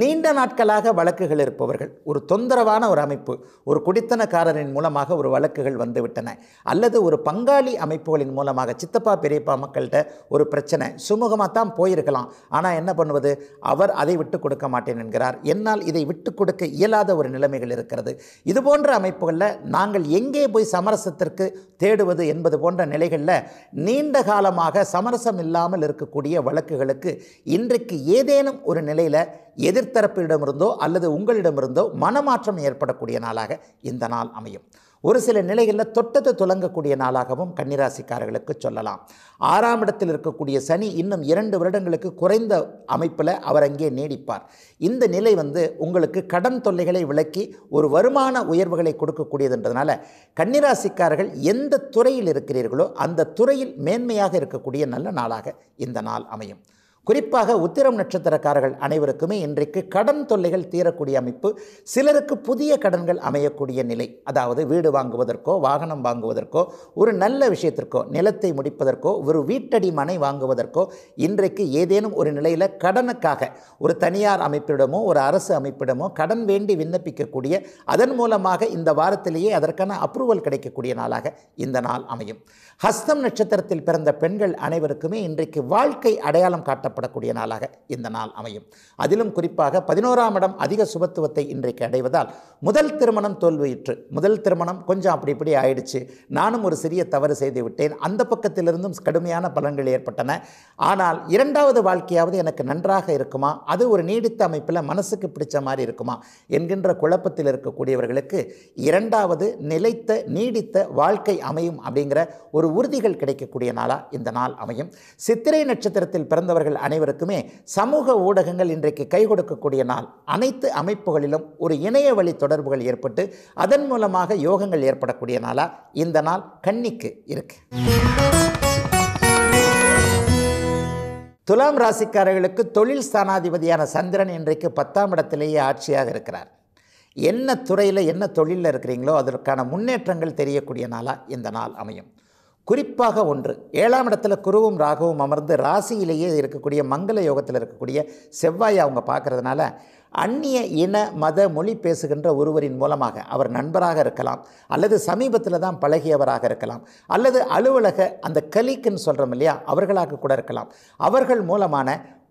நீண்ட நாட்களாக வழக்குகள் இருப்பவர்கள் ஒரு தொந்தரவான ஒரு அமைப்பு ஒரு குடித்தனக்காரரின் மூலமாக ஒரு வழக்குகள் வந்துவிட்டன அல்லது ஒரு பங்காளி அமைப்புகளின் மூலமாக சித்தப்பா பெரியப்பா மக்கள்கிட்ட ஒரு பிரச்சனை சுமூகமாக தான் போயிருக்கலாம் ஆனால் என்ன பண்ணுவது அவர் அதை விட்டு கொடுக்க மாட்டேன் என்கிறார் என்னால் இதை விட்டு கொடுக்க இயலாத ஒரு நிலைமைகள் இருக்கிறது இது போன்ற அமைப்புகளில் நாங்கள் எங்கே போய் சமரசத்திற்கு தேடுவது என்பது போன்ற நிலைகளில் நீண்ட காலமாக சமரசம் இல்லாமல் இருக்கக்கூடிய வழக்குகளுக்கு இன்றைக்கு ஏதேனும் ஒரு நிலையில் எதிர் எதிர்த்தரப்பிடமிருந்தோ அல்லது உங்களிடமிருந்தோ மனமாற்றம் ஏற்படக்கூடிய நாளாக இந்த நாள் அமையும் ஒரு சில நிலைகளில் தொட்டது துலங்கக்கூடிய நாளாகவும் கன்னிராசிக்காரர்களுக்கு சொல்லலாம் ஆறாம் இடத்தில் இருக்கக்கூடிய சனி இன்னும் இரண்டு வருடங்களுக்கு குறைந்த அமைப்பில் அவர் அங்கே நீடிப்பார் இந்த நிலை வந்து உங்களுக்கு கடன் தொல்லைகளை விளக்கி ஒரு வருமான உயர்வுகளை கொடுக்கக்கூடியதுன்றதுனால கன்னிராசிக்காரர்கள் எந்த துறையில் இருக்கிறீர்களோ அந்த துறையில் மேன்மையாக இருக்கக்கூடிய நல்ல நாளாக இந்த நாள் அமையும் குறிப்பாக உத்திரம் நட்சத்திரக்காரர்கள் அனைவருக்குமே இன்றைக்கு கடன் தொல்லைகள் தீரக்கூடிய அமைப்பு சிலருக்கு புதிய கடன்கள் அமையக்கூடிய நிலை அதாவது வீடு வாங்குவதற்கோ வாகனம் வாங்குவதற்கோ ஒரு நல்ல விஷயத்திற்கோ நிலத்தை முடிப்பதற்கோ ஒரு வீட்டடி மனை வாங்குவதற்கோ இன்றைக்கு ஏதேனும் ஒரு நிலையில் கடனுக்காக ஒரு தனியார் அமைப்பிடமோ ஒரு அரசு அமைப்பிடமோ கடன் வேண்டி விண்ணப்பிக்கக்கூடிய அதன் மூலமாக இந்த வாரத்திலேயே அதற்கான அப்ரூவல் கிடைக்கக்கூடிய நாளாக இந்த நாள் அமையும் ஹஸ்தம் நட்சத்திரத்தில் பிறந்த பெண்கள் அனைவருக்குமே இன்றைக்கு வாழ்க்கை அடையாளம் காட்ட கொண்டாடப்படக்கூடிய நாளாக இந்த நாள் அமையும் அதிலும் குறிப்பாக பதினோராம் இடம் அதிக சுபத்துவத்தை இன்றைக்கு அடைவதால் முதல் திருமணம் தோல்வியிற்று முதல் திருமணம் கொஞ்சம் அப்படி இப்படி ஆயிடுச்சு நானும் ஒரு சிறிய தவறு செய்து விட்டேன் அந்த பக்கத்திலிருந்தும் கடுமையான பலன்கள் ஏற்பட்டன ஆனால் இரண்டாவது வாழ்க்கையாவது எனக்கு நன்றாக இருக்குமா அது ஒரு நீடித்த அமைப்பில் மனசுக்கு பிடிச்ச மாதிரி இருக்குமா என்கின்ற குழப்பத்தில் இருக்கக்கூடியவர்களுக்கு இரண்டாவது நிலைத்த நீடித்த வாழ்க்கை அமையும் அப்படிங்கிற ஒரு உறுதிகள் கிடைக்கக்கூடிய நாளாக இந்த நாள் அமையும் சித்திரை நட்சத்திரத்தில் பிறந்தவர்கள் அனைவருக்குமே சமூக ஊடகங்கள் இன்றைக்கு கை கொடுக்கக்கூடிய நாள் அனைத்து அமைப்புகளிலும் ஒரு இணைய வழி தொடர்புகள் ஏற்பட்டு அதன் மூலமாக யோகங்கள் ஏற்படக்கூடிய நாளாக இந்த நாள் கன்னிக்கு இருக்கு துலாம் ராசிக்காரர்களுக்கு தொழில் ஸ்தானாதிபதியான சந்திரன் இன்றைக்கு பத்தாம் இடத்திலேயே ஆட்சியாக இருக்கிறார் என்ன துறையில் என்ன தொழிலில் இருக்கிறீங்களோ அதற்கான முன்னேற்றங்கள் தெரியக்கூடிய நாளாக இந்த நாள் அமையும் குறிப்பாக ஒன்று ஏழாம் இடத்துல குருவும் ராகுவும் அமர்ந்து ராசியிலேயே இருக்கக்கூடிய மங்கள யோகத்தில் இருக்கக்கூடிய செவ்வாயை அவங்க பார்க்குறதுனால அந்நிய இன மத மொழி பேசுகின்ற ஒருவரின் மூலமாக அவர் நண்பராக இருக்கலாம் அல்லது சமீபத்தில் தான் பழகியவராக இருக்கலாம் அல்லது அலுவலக அந்த கலிக்குன்னு சொல்கிறோம் இல்லையா அவர்களாக கூட இருக்கலாம் அவர்கள் மூலமான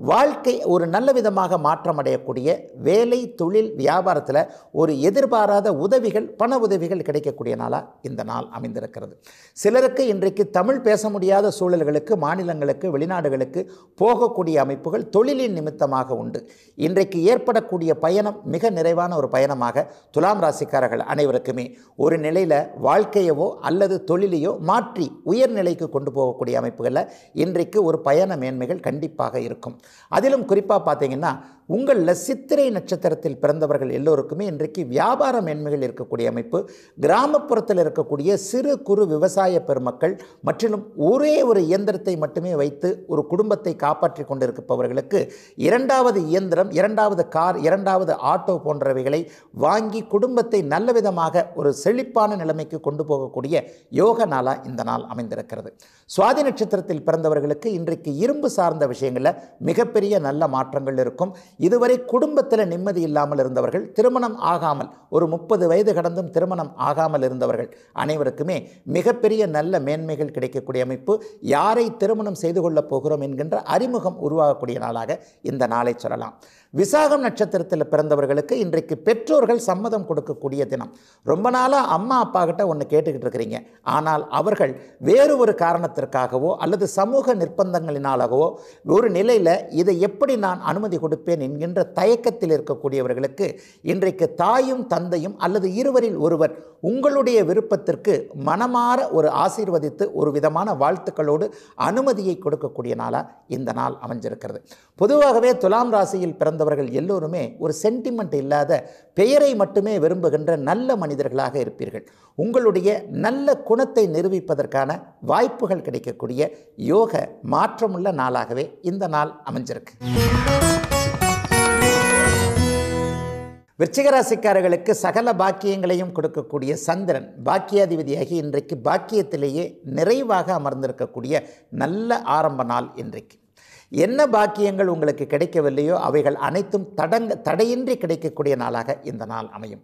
வாழ்க்கை ஒரு நல்ல விதமாக மாற்றமடையக்கூடிய வேலை தொழில் வியாபாரத்தில் ஒரு எதிர்பாராத உதவிகள் பண உதவிகள் கிடைக்கக்கூடிய நாளாக இந்த நாள் அமைந்திருக்கிறது சிலருக்கு இன்றைக்கு தமிழ் பேச முடியாத சூழல்களுக்கு மாநிலங்களுக்கு வெளிநாடுகளுக்கு போகக்கூடிய அமைப்புகள் தொழிலின் நிமித்தமாக உண்டு இன்றைக்கு ஏற்படக்கூடிய பயணம் மிக நிறைவான ஒரு பயணமாக துலாம் ராசிக்காரர்கள் அனைவருக்குமே ஒரு நிலையில் வாழ்க்கையவோ அல்லது தொழிலையோ மாற்றி உயர்நிலைக்கு கொண்டு போகக்கூடிய அமைப்புகளில் இன்றைக்கு ஒரு பயண மேன்மைகள் கண்டிப்பாக இருக்கும் அதிலும் குறிப்பாக பார்த்தீங்கன்னா உங்களில் சித்திரை நட்சத்திரத்தில் பிறந்தவர்கள் எல்லோருக்குமே இன்றைக்கு வியாபார மேன்மைகள் இருக்கக்கூடிய அமைப்பு கிராமப்புறத்தில் இருக்கக்கூடிய சிறு குறு விவசாய பெருமக்கள் மற்றிலும் ஒரே ஒரு இயந்திரத்தை மட்டுமே வைத்து ஒரு குடும்பத்தை காப்பாற்றி கொண்டிருப்பவர்களுக்கு இரண்டாவது இயந்திரம் இரண்டாவது கார் இரண்டாவது ஆட்டோ போன்றவைகளை வாங்கி குடும்பத்தை நல்ல விதமாக ஒரு செழிப்பான நிலைமைக்கு கொண்டு போகக்கூடிய யோக நாளாக இந்த நாள் அமைந்திருக்கிறது சுவாதி நட்சத்திரத்தில் பிறந்தவர்களுக்கு இன்றைக்கு இரும்பு சார்ந்த விஷயங்களில் மிகப்பெரிய நல்ல மாற்றங்கள் இருக்கும் இதுவரை குடும்பத்தில் நிம்மதி இல்லாமல் இருந்தவர்கள் திருமணம் ஆகாமல் ஒரு முப்பது வயது கடந்தும் திருமணம் ஆகாமல் இருந்தவர்கள் அனைவருக்குமே மிகப்பெரிய நல்ல மேன்மைகள் கிடைக்கக்கூடிய அமைப்பு யாரை திருமணம் செய்து கொள்ளப் போகிறோம் என்கின்ற அறிமுகம் உருவாகக்கூடிய நாளாக இந்த நாளை சொல்லலாம் விசாகம் நட்சத்திரத்தில் பிறந்தவர்களுக்கு இன்றைக்கு பெற்றோர்கள் சம்மதம் கொடுக்கக்கூடிய தினம் ரொம்ப நாளாக அம்மா அப்பா கிட்ட ஒன்று கேட்டுக்கிட்டு இருக்கிறீங்க ஆனால் அவர்கள் வேறு ஒரு காரணத்திற்காகவோ அல்லது சமூக நிர்பந்தங்களினாலாகவோ ஒரு நிலையில் இதை எப்படி நான் அனுமதி கொடுப்பேன் என்கின்ற தயக்கத்தில் இருக்கக்கூடியவர்களுக்கு இன்றைக்கு தாயும் தந்தையும் அல்லது இருவரில் ஒருவர் உங்களுடைய விருப்பத்திற்கு மனமாற ஒரு ஆசீர்வதித்து ஒரு விதமான வாழ்த்துக்களோடு அனுமதியை கொடுக்கக்கூடிய நாளாக இந்த நாள் அமைஞ்சிருக்கிறது பொதுவாகவே துலாம் ராசியில் பிறந்தவர்கள் எல்லோருமே ஒரு சென்டிமெண்ட் இல்லாத பெயரை மட்டுமே விரும்புகின்ற நல்ல மனிதர்களாக இருப்பீர்கள் உங்களுடைய நல்ல குணத்தை நிரூபிப்பதற்கான வாய்ப்புகள் கிடைக்கக்கூடிய யோக மாற்றமுள்ள நாளாகவே இந்த நாள் அமைஞ்சிருக்கு விருச்சிகராசிக்காரர்களுக்கு சகல பாக்கியங்களையும் கொடுக்கக்கூடிய சந்திரன் பாக்கியாதிபதியாகி இன்றைக்கு பாக்கியத்திலேயே நிறைவாக அமர்ந்திருக்கக்கூடிய நல்ல ஆரம்ப நாள் இன்றைக்கு என்ன பாக்கியங்கள் உங்களுக்கு கிடைக்கவில்லையோ அவைகள் அனைத்தும் தடங்க தடையின்றி கிடைக்கக்கூடிய நாளாக இந்த நாள் அமையும்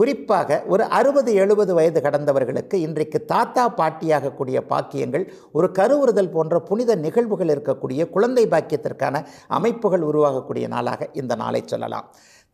குறிப்பாக ஒரு அறுபது எழுபது வயது கடந்தவர்களுக்கு இன்றைக்கு தாத்தா பாட்டியாகக்கூடிய பாக்கியங்கள் ஒரு கருவுறுதல் போன்ற புனித நிகழ்வுகள் இருக்கக்கூடிய குழந்தை பாக்கியத்திற்கான அமைப்புகள் உருவாகக்கூடிய நாளாக இந்த நாளை சொல்லலாம்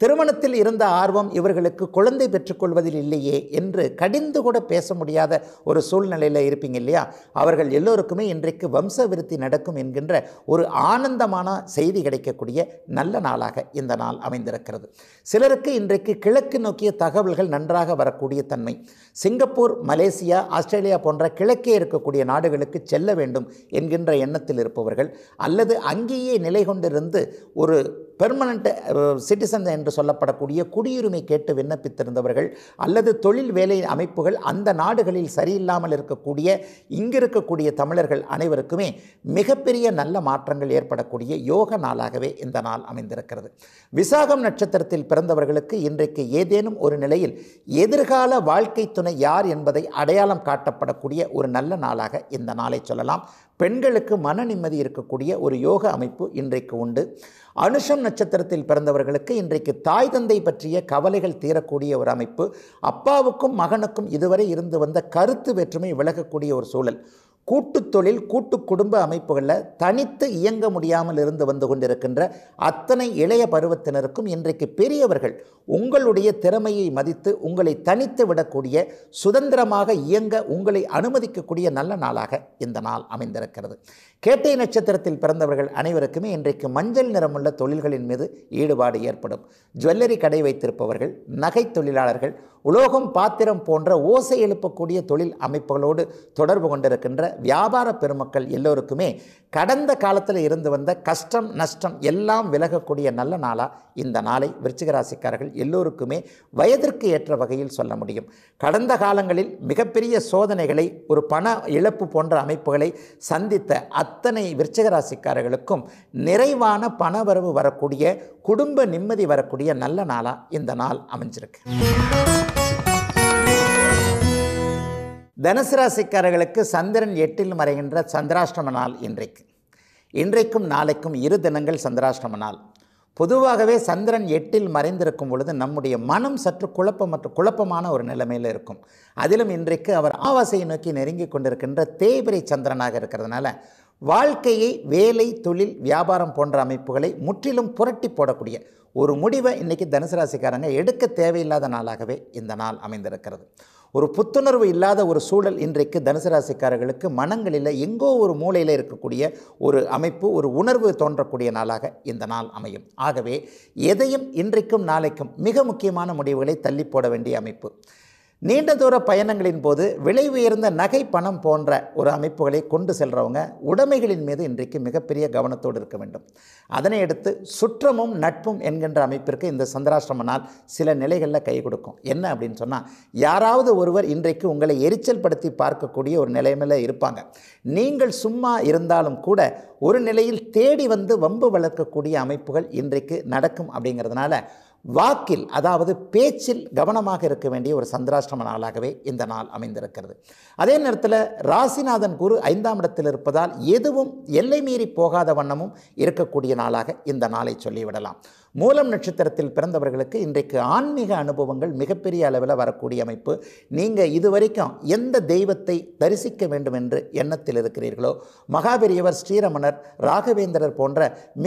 திருமணத்தில் இருந்த ஆர்வம் இவர்களுக்கு குழந்தை பெற்றுக்கொள்வதில் இல்லையே என்று கடிந்து கூட பேச முடியாத ஒரு சூழ்நிலையில் இருப்பீங்க இல்லையா அவர்கள் எல்லோருக்குமே இன்றைக்கு வம்ச விருத்தி நடக்கும் என்கின்ற ஒரு ஆனந்தமான செய்தி கிடைக்கக்கூடிய நல்ல நாளாக இந்த நாள் அமைந்திருக்கிறது சிலருக்கு இன்றைக்கு கிழக்கு நோக்கிய தகவல்கள் நன்றாக வரக்கூடிய தன்மை சிங்கப்பூர் மலேசியா ஆஸ்திரேலியா போன்ற கிழக்கே இருக்கக்கூடிய நாடுகளுக்கு செல்ல வேண்டும் என்கின்ற எண்ணத்தில் இருப்பவர்கள் அல்லது அங்கேயே நிலை கொண்டிருந்து ஒரு பெர்மனண்ட் சிட்டிசன் என்ற என்று சொல்லப்படக்கூடிய குடியுரிமை கேட்டு விண்ணப்பித்திருந்தவர்கள் அல்லது தொழில் வேலை அமைப்புகள் அந்த நாடுகளில் சரியில்லாமல் இருக்கக்கூடிய இங்கு இருக்கக்கூடிய தமிழர்கள் அனைவருக்குமே மிகப்பெரிய நல்ல மாற்றங்கள் ஏற்படக்கூடிய யோக நாளாகவே இந்த நாள் அமைந்திருக்கிறது விசாகம் நட்சத்திரத்தில் பிறந்தவர்களுக்கு இன்றைக்கு ஏதேனும் ஒரு நிலையில் எதிர்கால வாழ்க்கை துணை யார் என்பதை அடையாளம் காட்டப்படக்கூடிய ஒரு நல்ல நாளாக இந்த நாளை சொல்லலாம் பெண்களுக்கு மன நிம்மதி இருக்கக்கூடிய ஒரு யோக அமைப்பு இன்றைக்கு உண்டு அனுஷம் நட்சத்திரத்தில் பிறந்தவர்களுக்கு இன்றைக்கு தாய் தந்தை பற்றிய கவலைகள் தீரக்கூடிய ஒரு அமைப்பு அப்பாவுக்கும் மகனுக்கும் இதுவரை இருந்து வந்த கருத்து வேற்றுமை விலகக்கூடிய ஒரு சூழல் கூட்டு தொழில் கூட்டு குடும்ப அமைப்புகளில் தனித்து இயங்க முடியாமல் இருந்து வந்து கொண்டிருக்கின்ற அத்தனை இளைய பருவத்தினருக்கும் இன்றைக்கு பெரியவர்கள் உங்களுடைய திறமையை மதித்து உங்களை தனித்து விடக்கூடிய சுதந்திரமாக இயங்க உங்களை அனுமதிக்கக்கூடிய நல்ல நாளாக இந்த நாள் அமைந்திருக்கிறது கேட்டை நட்சத்திரத்தில் பிறந்தவர்கள் அனைவருக்குமே இன்றைக்கு மஞ்சள் நிறமுள்ள தொழில்களின் மீது ஈடுபாடு ஏற்படும் ஜுவல்லரி கடை வைத்திருப்பவர்கள் நகை தொழிலாளர்கள் உலோகம் பாத்திரம் போன்ற ஓசை எழுப்பக்கூடிய தொழில் அமைப்புகளோடு தொடர்பு கொண்டிருக்கின்ற வியாபார பெருமக்கள் எல்லோருக்குமே கடந்த காலத்தில் இருந்து வந்த கஷ்டம் நஷ்டம் எல்லாம் விலகக்கூடிய நல்ல நாளாக இந்த நாளை விருச்சிகராசிக்காரர்கள் எல்லோருக்குமே வயதிற்கு ஏற்ற வகையில் சொல்ல முடியும் கடந்த காலங்களில் மிகப்பெரிய சோதனைகளை ஒரு பண இழப்பு போன்ற அமைப்புகளை சந்தித்த அத்தனை விருச்சிகராசிக்காரர்களுக்கும் நிறைவான பணவரவு வரக்கூடிய குடும்ப நிம்மதி வரக்கூடிய நல்ல நாளாக இந்த நாள் அமைஞ்சிருக்கு தனுசு ராசிக்காரர்களுக்கு சந்திரன் எட்டில் மறைகின்ற சந்திராஷ்டம நாள் இன்றைக்கு இன்றைக்கும் நாளைக்கும் இரு தினங்கள் சந்திராஷ்டம நாள் பொதுவாகவே சந்திரன் எட்டில் மறைந்திருக்கும் பொழுது நம்முடைய மனம் சற்று குழப்பம் மற்றும் குழப்பமான ஒரு நிலைமையில் இருக்கும் அதிலும் இன்றைக்கு அவர் ஆவாசையை நோக்கி நெருங்கி கொண்டிருக்கின்ற தேய்பிரை சந்திரனாக இருக்கிறதுனால வாழ்க்கையை வேலை தொழில் வியாபாரம் போன்ற அமைப்புகளை முற்றிலும் புரட்டி போடக்கூடிய ஒரு முடிவை இன்றைக்கி தனுசு ராசிக்காரங்க எடுக்க தேவையில்லாத நாளாகவே இந்த நாள் அமைந்திருக்கிறது ஒரு புத்துணர்வு இல்லாத ஒரு சூழல் இன்றைக்கு தனுசு ராசிக்காரர்களுக்கு மனங்களில் எங்கோ ஒரு மூலையில் இருக்கக்கூடிய ஒரு அமைப்பு ஒரு உணர்வு தோன்றக்கூடிய நாளாக இந்த நாள் அமையும் ஆகவே எதையும் இன்றைக்கும் நாளைக்கும் மிக முக்கியமான முடிவுகளை தள்ளி போட வேண்டிய அமைப்பு நீண்ட தூர பயணங்களின் போது விலை உயர்ந்த நகை பணம் போன்ற ஒரு அமைப்புகளை கொண்டு செல்கிறவங்க உடைமைகளின் மீது இன்றைக்கு மிகப்பெரிய கவனத்தோடு இருக்க வேண்டும் அதனை அடுத்து சுற்றமும் நட்பும் என்கின்ற அமைப்பிற்கு இந்த சந்திராசிரமனால் சில நிலைகளில் கை கொடுக்கும் என்ன அப்படின்னு சொன்னால் யாராவது ஒருவர் இன்றைக்கு உங்களை எரிச்சல் படுத்தி பார்க்கக்கூடிய ஒரு நிலைமையில் இருப்பாங்க நீங்கள் சும்மா இருந்தாலும் கூட ஒரு நிலையில் தேடி வந்து வம்பு வளர்க்கக்கூடிய அமைப்புகள் இன்றைக்கு நடக்கும் அப்படிங்கிறதுனால வாக்கில் அதாவது பேச்சில் கவனமாக இருக்க வேண்டிய ஒரு சந்திராஷ்டம நாளாகவே இந்த நாள் அமைந்திருக்கிறது அதே நேரத்தில் ராசிநாதன் குரு ஐந்தாம் இடத்தில் இருப்பதால் எதுவும் எல்லை மீறி போகாத வண்ணமும் இருக்கக்கூடிய நாளாக இந்த நாளை சொல்லிவிடலாம் மூலம் நட்சத்திரத்தில் பிறந்தவர்களுக்கு இன்றைக்கு ஆன்மீக அனுபவங்கள் மிகப்பெரிய அளவில் வரக்கூடிய அமைப்பு நீங்கள் இதுவரைக்கும் எந்த தெய்வத்தை தரிசிக்க வேண்டும் என்று எண்ணத்தில் இருக்கிறீர்களோ மகாபெரியவர் ஸ்ரீரமணர் ராகவேந்திரர் போன்ற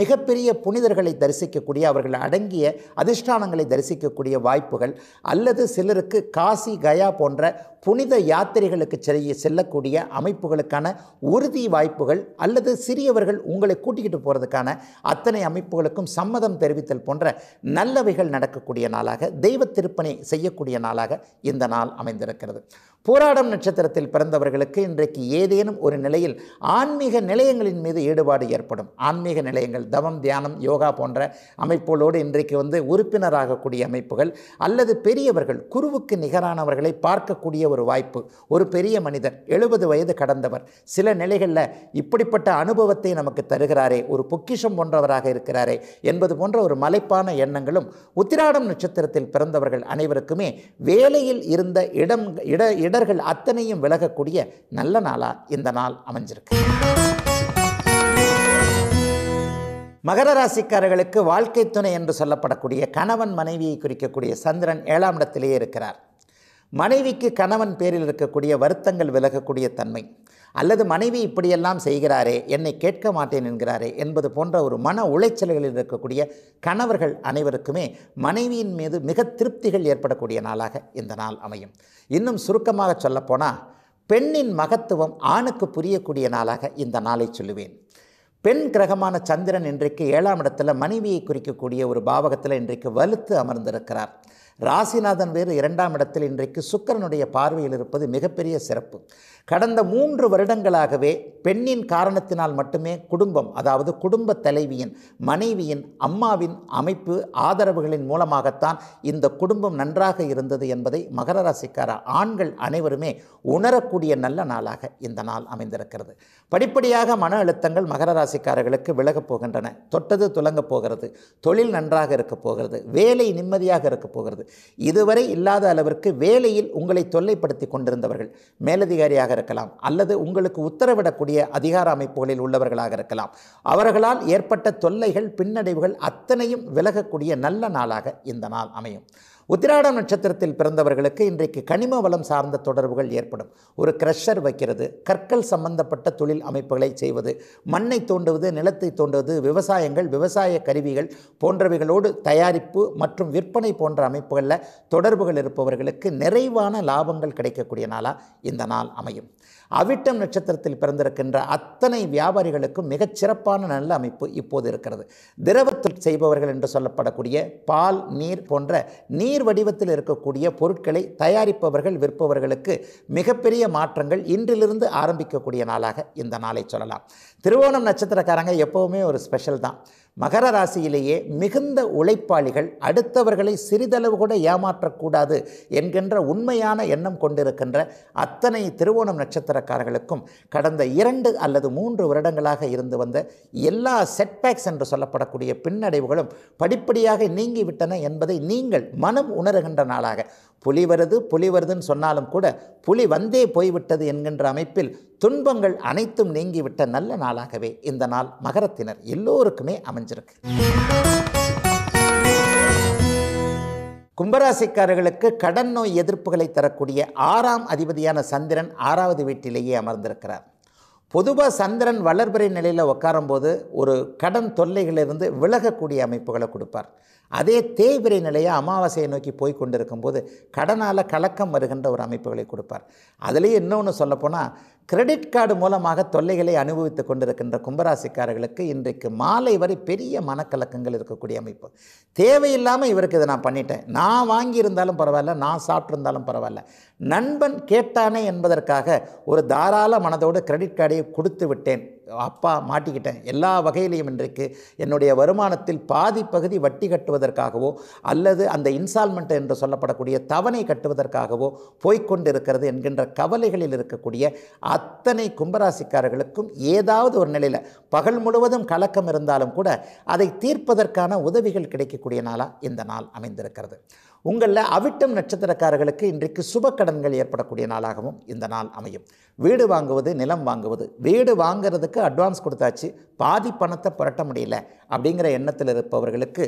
மிகப்பெரிய புனிதர்களை தரிசிக்கக்கூடிய அவர்கள் அடங்கிய அதிர்ஷ்டானங்களை தரிசிக்கக்கூடிய வாய்ப்புகள் அல்லது சிலருக்கு காசி கயா போன்ற புனித யாத்திரைகளுக்கு செல்ல செல்லக்கூடிய அமைப்புகளுக்கான உறுதி வாய்ப்புகள் அல்லது சிறியவர்கள் உங்களை கூட்டிக்கிட்டு போகிறதுக்கான அத்தனை அமைப்புகளுக்கும் சம்மதம் தெரிவித்தல் போன்ற நல்லவைகள் நடக்கக்கூடிய நாளாக தெய்வ திருப்பணி செய்யக்கூடிய நாளாக இந்த நாள் அமைந்திருக்கிறது போராடம் நட்சத்திரத்தில் பிறந்தவர்களுக்கு இன்றைக்கு ஏதேனும் ஒரு நிலையில் ஆன்மீக நிலையங்களின் மீது ஈடுபாடு ஏற்படும் ஆன்மீக நிலையங்கள் தவம் தியானம் யோகா போன்ற அமைப்புகளோடு இன்றைக்கு வந்து உறுப்பினராகக்கூடிய அமைப்புகள் அல்லது பெரியவர்கள் குருவுக்கு நிகரானவர்களை பார்க்கக்கூடிய ஒரு வாய்ப்பு ஒரு பெரிய மனிதர் எழுபது வயது கடந்தவர் சில நிலைகளில் இப்படிப்பட்ட அனுபவத்தை நமக்கு தருகிறாரே ஒரு பொக்கிஷம் போன்றவராக இருக்கிறாரே என்பது போன்ற ஒரு மலைப்பான எண்ணங்களும் உத்திராடம் நட்சத்திரத்தில் பிறந்தவர்கள் அனைவருக்குமே வேலையில் இருந்த இடம் இட இடர்கள் அத்தனையும் விலகக்கூடிய நல்ல நாளாக இந்த நாள் அமைஞ்சிருக்கு மகர ராசிக்காரர்களுக்கு வாழ்க்கை துணை என்று சொல்லப்படக்கூடிய கணவன் மனைவியை குறிக்கக்கூடிய சந்திரன் ஏழாம் இடத்திலேயே இருக்கிறார் மனைவிக்கு கணவன் பேரில் இருக்கக்கூடிய வருத்தங்கள் விலகக்கூடிய தன்மை அல்லது மனைவி இப்படியெல்லாம் செய்கிறாரே என்னை கேட்க மாட்டேன் என்கிறாரே என்பது போன்ற ஒரு மன உளைச்சல்களில் இருக்கக்கூடிய கணவர்கள் அனைவருக்குமே மனைவியின் மீது மிக திருப்திகள் ஏற்படக்கூடிய நாளாக இந்த நாள் அமையும் இன்னும் சுருக்கமாக சொல்லப்போனால் பெண்ணின் மகத்துவம் ஆணுக்கு புரியக்கூடிய நாளாக இந்த நாளை சொல்லுவேன் பெண் கிரகமான சந்திரன் இன்றைக்கு ஏழாம் இடத்துல மனைவியை குறிக்கக்கூடிய ஒரு பாவகத்தில் இன்றைக்கு வலுத்து அமர்ந்திருக்கிறார் ராசிநாதன் வேறு இரண்டாம் இடத்தில் இன்றைக்கு சுக்கரனுடைய பார்வையில் இருப்பது மிகப்பெரிய சிறப்பு கடந்த மூன்று வருடங்களாகவே பெண்ணின் காரணத்தினால் மட்டுமே குடும்பம் அதாவது குடும்ப தலைவியின் மனைவியின் அம்மாவின் அமைப்பு ஆதரவுகளின் மூலமாகத்தான் இந்த குடும்பம் நன்றாக இருந்தது என்பதை மகர ராசிக்கார ஆண்கள் அனைவருமே உணரக்கூடிய நல்ல நாளாக இந்த நாள் அமைந்திருக்கிறது படிப்படியாக மன அழுத்தங்கள் மகர ராசிக்காரர்களுக்கு விலகப் போகின்றன தொட்டது துலங்கப் போகிறது தொழில் நன்றாக இருக்கப் போகிறது வேலை நிம்மதியாக இருக்கப் போகிறது இதுவரை இல்லாத அளவிற்கு வேலையில் உங்களை தொல்லைப்படுத்தி கொண்டிருந்தவர்கள் மேலதிகாரியாக இருக்கலாம் அல்லது உங்களுக்கு உத்தரவிடக்கூடிய அதிகார அமைப்புகளில் உள்ளவர்களாக இருக்கலாம் அவர்களால் ஏற்பட்ட தொல்லைகள் பின்னடைவுகள் அத்தனையும் விலகக்கூடிய நல்ல நாளாக இந்த நாள் அமையும் உத்திராடம் நட்சத்திரத்தில் பிறந்தவர்களுக்கு இன்றைக்கு கனிம வளம் சார்ந்த தொடர்புகள் ஏற்படும் ஒரு க்ரஷர் வைக்கிறது கற்கள் சம்பந்தப்பட்ட தொழில் அமைப்புகளை செய்வது மண்ணை தோண்டுவது நிலத்தை தோண்டுவது விவசாயங்கள் விவசாய கருவிகள் போன்றவைகளோடு தயாரிப்பு மற்றும் விற்பனை போன்ற அமைப்புகளில் தொடர்புகள் இருப்பவர்களுக்கு நிறைவான லாபங்கள் கிடைக்கக்கூடிய நாளாக இந்த நாள் அமையும் அவிட்டம் நட்சத்திரத்தில் பிறந்திருக்கின்ற அத்தனை வியாபாரிகளுக்கும் மிகச் சிறப்பான நல்ல அமைப்பு இப்போது இருக்கிறது திரவத்தில் செய்பவர்கள் என்று சொல்லப்படக்கூடிய பால் நீர் போன்ற நீர் வடிவத்தில் இருக்கக்கூடிய பொருட்களை தயாரிப்பவர்கள் விற்பவர்களுக்கு மிகப்பெரிய மாற்றங்கள் இன்றிலிருந்து ஆரம்பிக்கக்கூடிய நாளாக இந்த நாளை சொல்லலாம் திருவோணம் நட்சத்திரக்காரங்க எப்போவுமே ஒரு ஸ்பெஷல் தான் மகர ராசியிலேயே மிகுந்த உழைப்பாளிகள் அடுத்தவர்களை சிறிதளவு கூட ஏமாற்றக்கூடாது என்கின்ற உண்மையான எண்ணம் கொண்டிருக்கின்ற அத்தனை திருவோணம் நட்சத்திரக்காரர்களுக்கும் கடந்த இரண்டு அல்லது மூன்று வருடங்களாக இருந்து வந்த எல்லா செட்பேக்ஸ் என்று சொல்லப்படக்கூடிய பின்னடைவுகளும் படிப்படியாக நீங்கிவிட்டன என்பதை நீங்கள் மனம் உணர்கின்ற நாளாக புலி வருது புலி வருதுன்னு சொன்னாலும் கூட புலி வந்தே போய்விட்டது என்கின்ற அமைப்பில் துன்பங்கள் அனைத்தும் நீங்கிவிட்ட நல்ல நாளாகவே இந்த நாள் மகரத்தினர் எல்லோருக்குமே அமைஞ்சிருக்கு கும்பராசிக்காரர்களுக்கு கடன் நோய் எதிர்ப்புகளை தரக்கூடிய ஆறாம் அதிபதியான சந்திரன் ஆறாவது வீட்டிலேயே அமர்ந்திருக்கிறார் பொதுவாக சந்திரன் வளர்பிறை நிலையில் உட்காரும்போது ஒரு கடன் தொல்லைகளிலிருந்து விலகக்கூடிய அமைப்புகளை கொடுப்பார் அதே தேய்பிரை நிலையை அமாவாசையை நோக்கி போய் கொண்டிருக்கும் போது கடனால் கலக்கம் வருகின்ற ஒரு அமைப்புகளை கொடுப்பார் அதுலேயே இன்னொன்று சொல்லப்போனால் கிரெடிட் கார்டு மூலமாக தொல்லைகளை அனுபவித்து கொண்டிருக்கின்ற கும்பராசிக்காரர்களுக்கு இன்றைக்கு மாலை வரை பெரிய மனக்கலக்கங்கள் இருக்கக்கூடிய அமைப்பு தேவையில்லாமல் இவருக்கு இதை நான் பண்ணிட்டேன் நான் வாங்கியிருந்தாலும் பரவாயில்ல நான் சாப்பிட்ருந்தாலும் பரவாயில்ல நண்பன் கேட்டானே என்பதற்காக ஒரு தாராள மனதோடு கிரெடிட் கார்டையை கொடுத்து விட்டேன் அப்பா மாட்டிக்கிட்டேன் எல்லா வகையிலையும் இன்றைக்கு என்னுடைய வருமானத்தில் பாதி பகுதி வட்டி கட்டுவதற்காகவோ அல்லது அந்த இன்ஸ்டால்மெண்ட் என்று சொல்லப்படக்கூடிய தவணை கட்டுவதற்காகவோ போய்கொண்டிருக்கிறது என்கின்ற கவலைகளில் இருக்கக்கூடிய அத்தனை கும்பராசிக்காரர்களுக்கும் ஏதாவது ஒரு நிலையில் பகல் முழுவதும் கலக்கம் இருந்தாலும் கூட அதை தீர்ப்பதற்கான உதவிகள் கிடைக்கக்கூடிய நாளாக இந்த நாள் அமைந்திருக்கிறது உங்களில் அவிட்டம் நட்சத்திரக்காரர்களுக்கு இன்றைக்கு சுப கடன்கள் ஏற்படக்கூடிய நாளாகவும் இந்த நாள் அமையும் வீடு வாங்குவது நிலம் வாங்குவது வீடு வாங்கிறதுக்கு அட்வான்ஸ் கொடுத்தாச்சு பாதி பணத்தை புரட்ட முடியல அப்படிங்கிற எண்ணத்தில் இருப்பவர்களுக்கு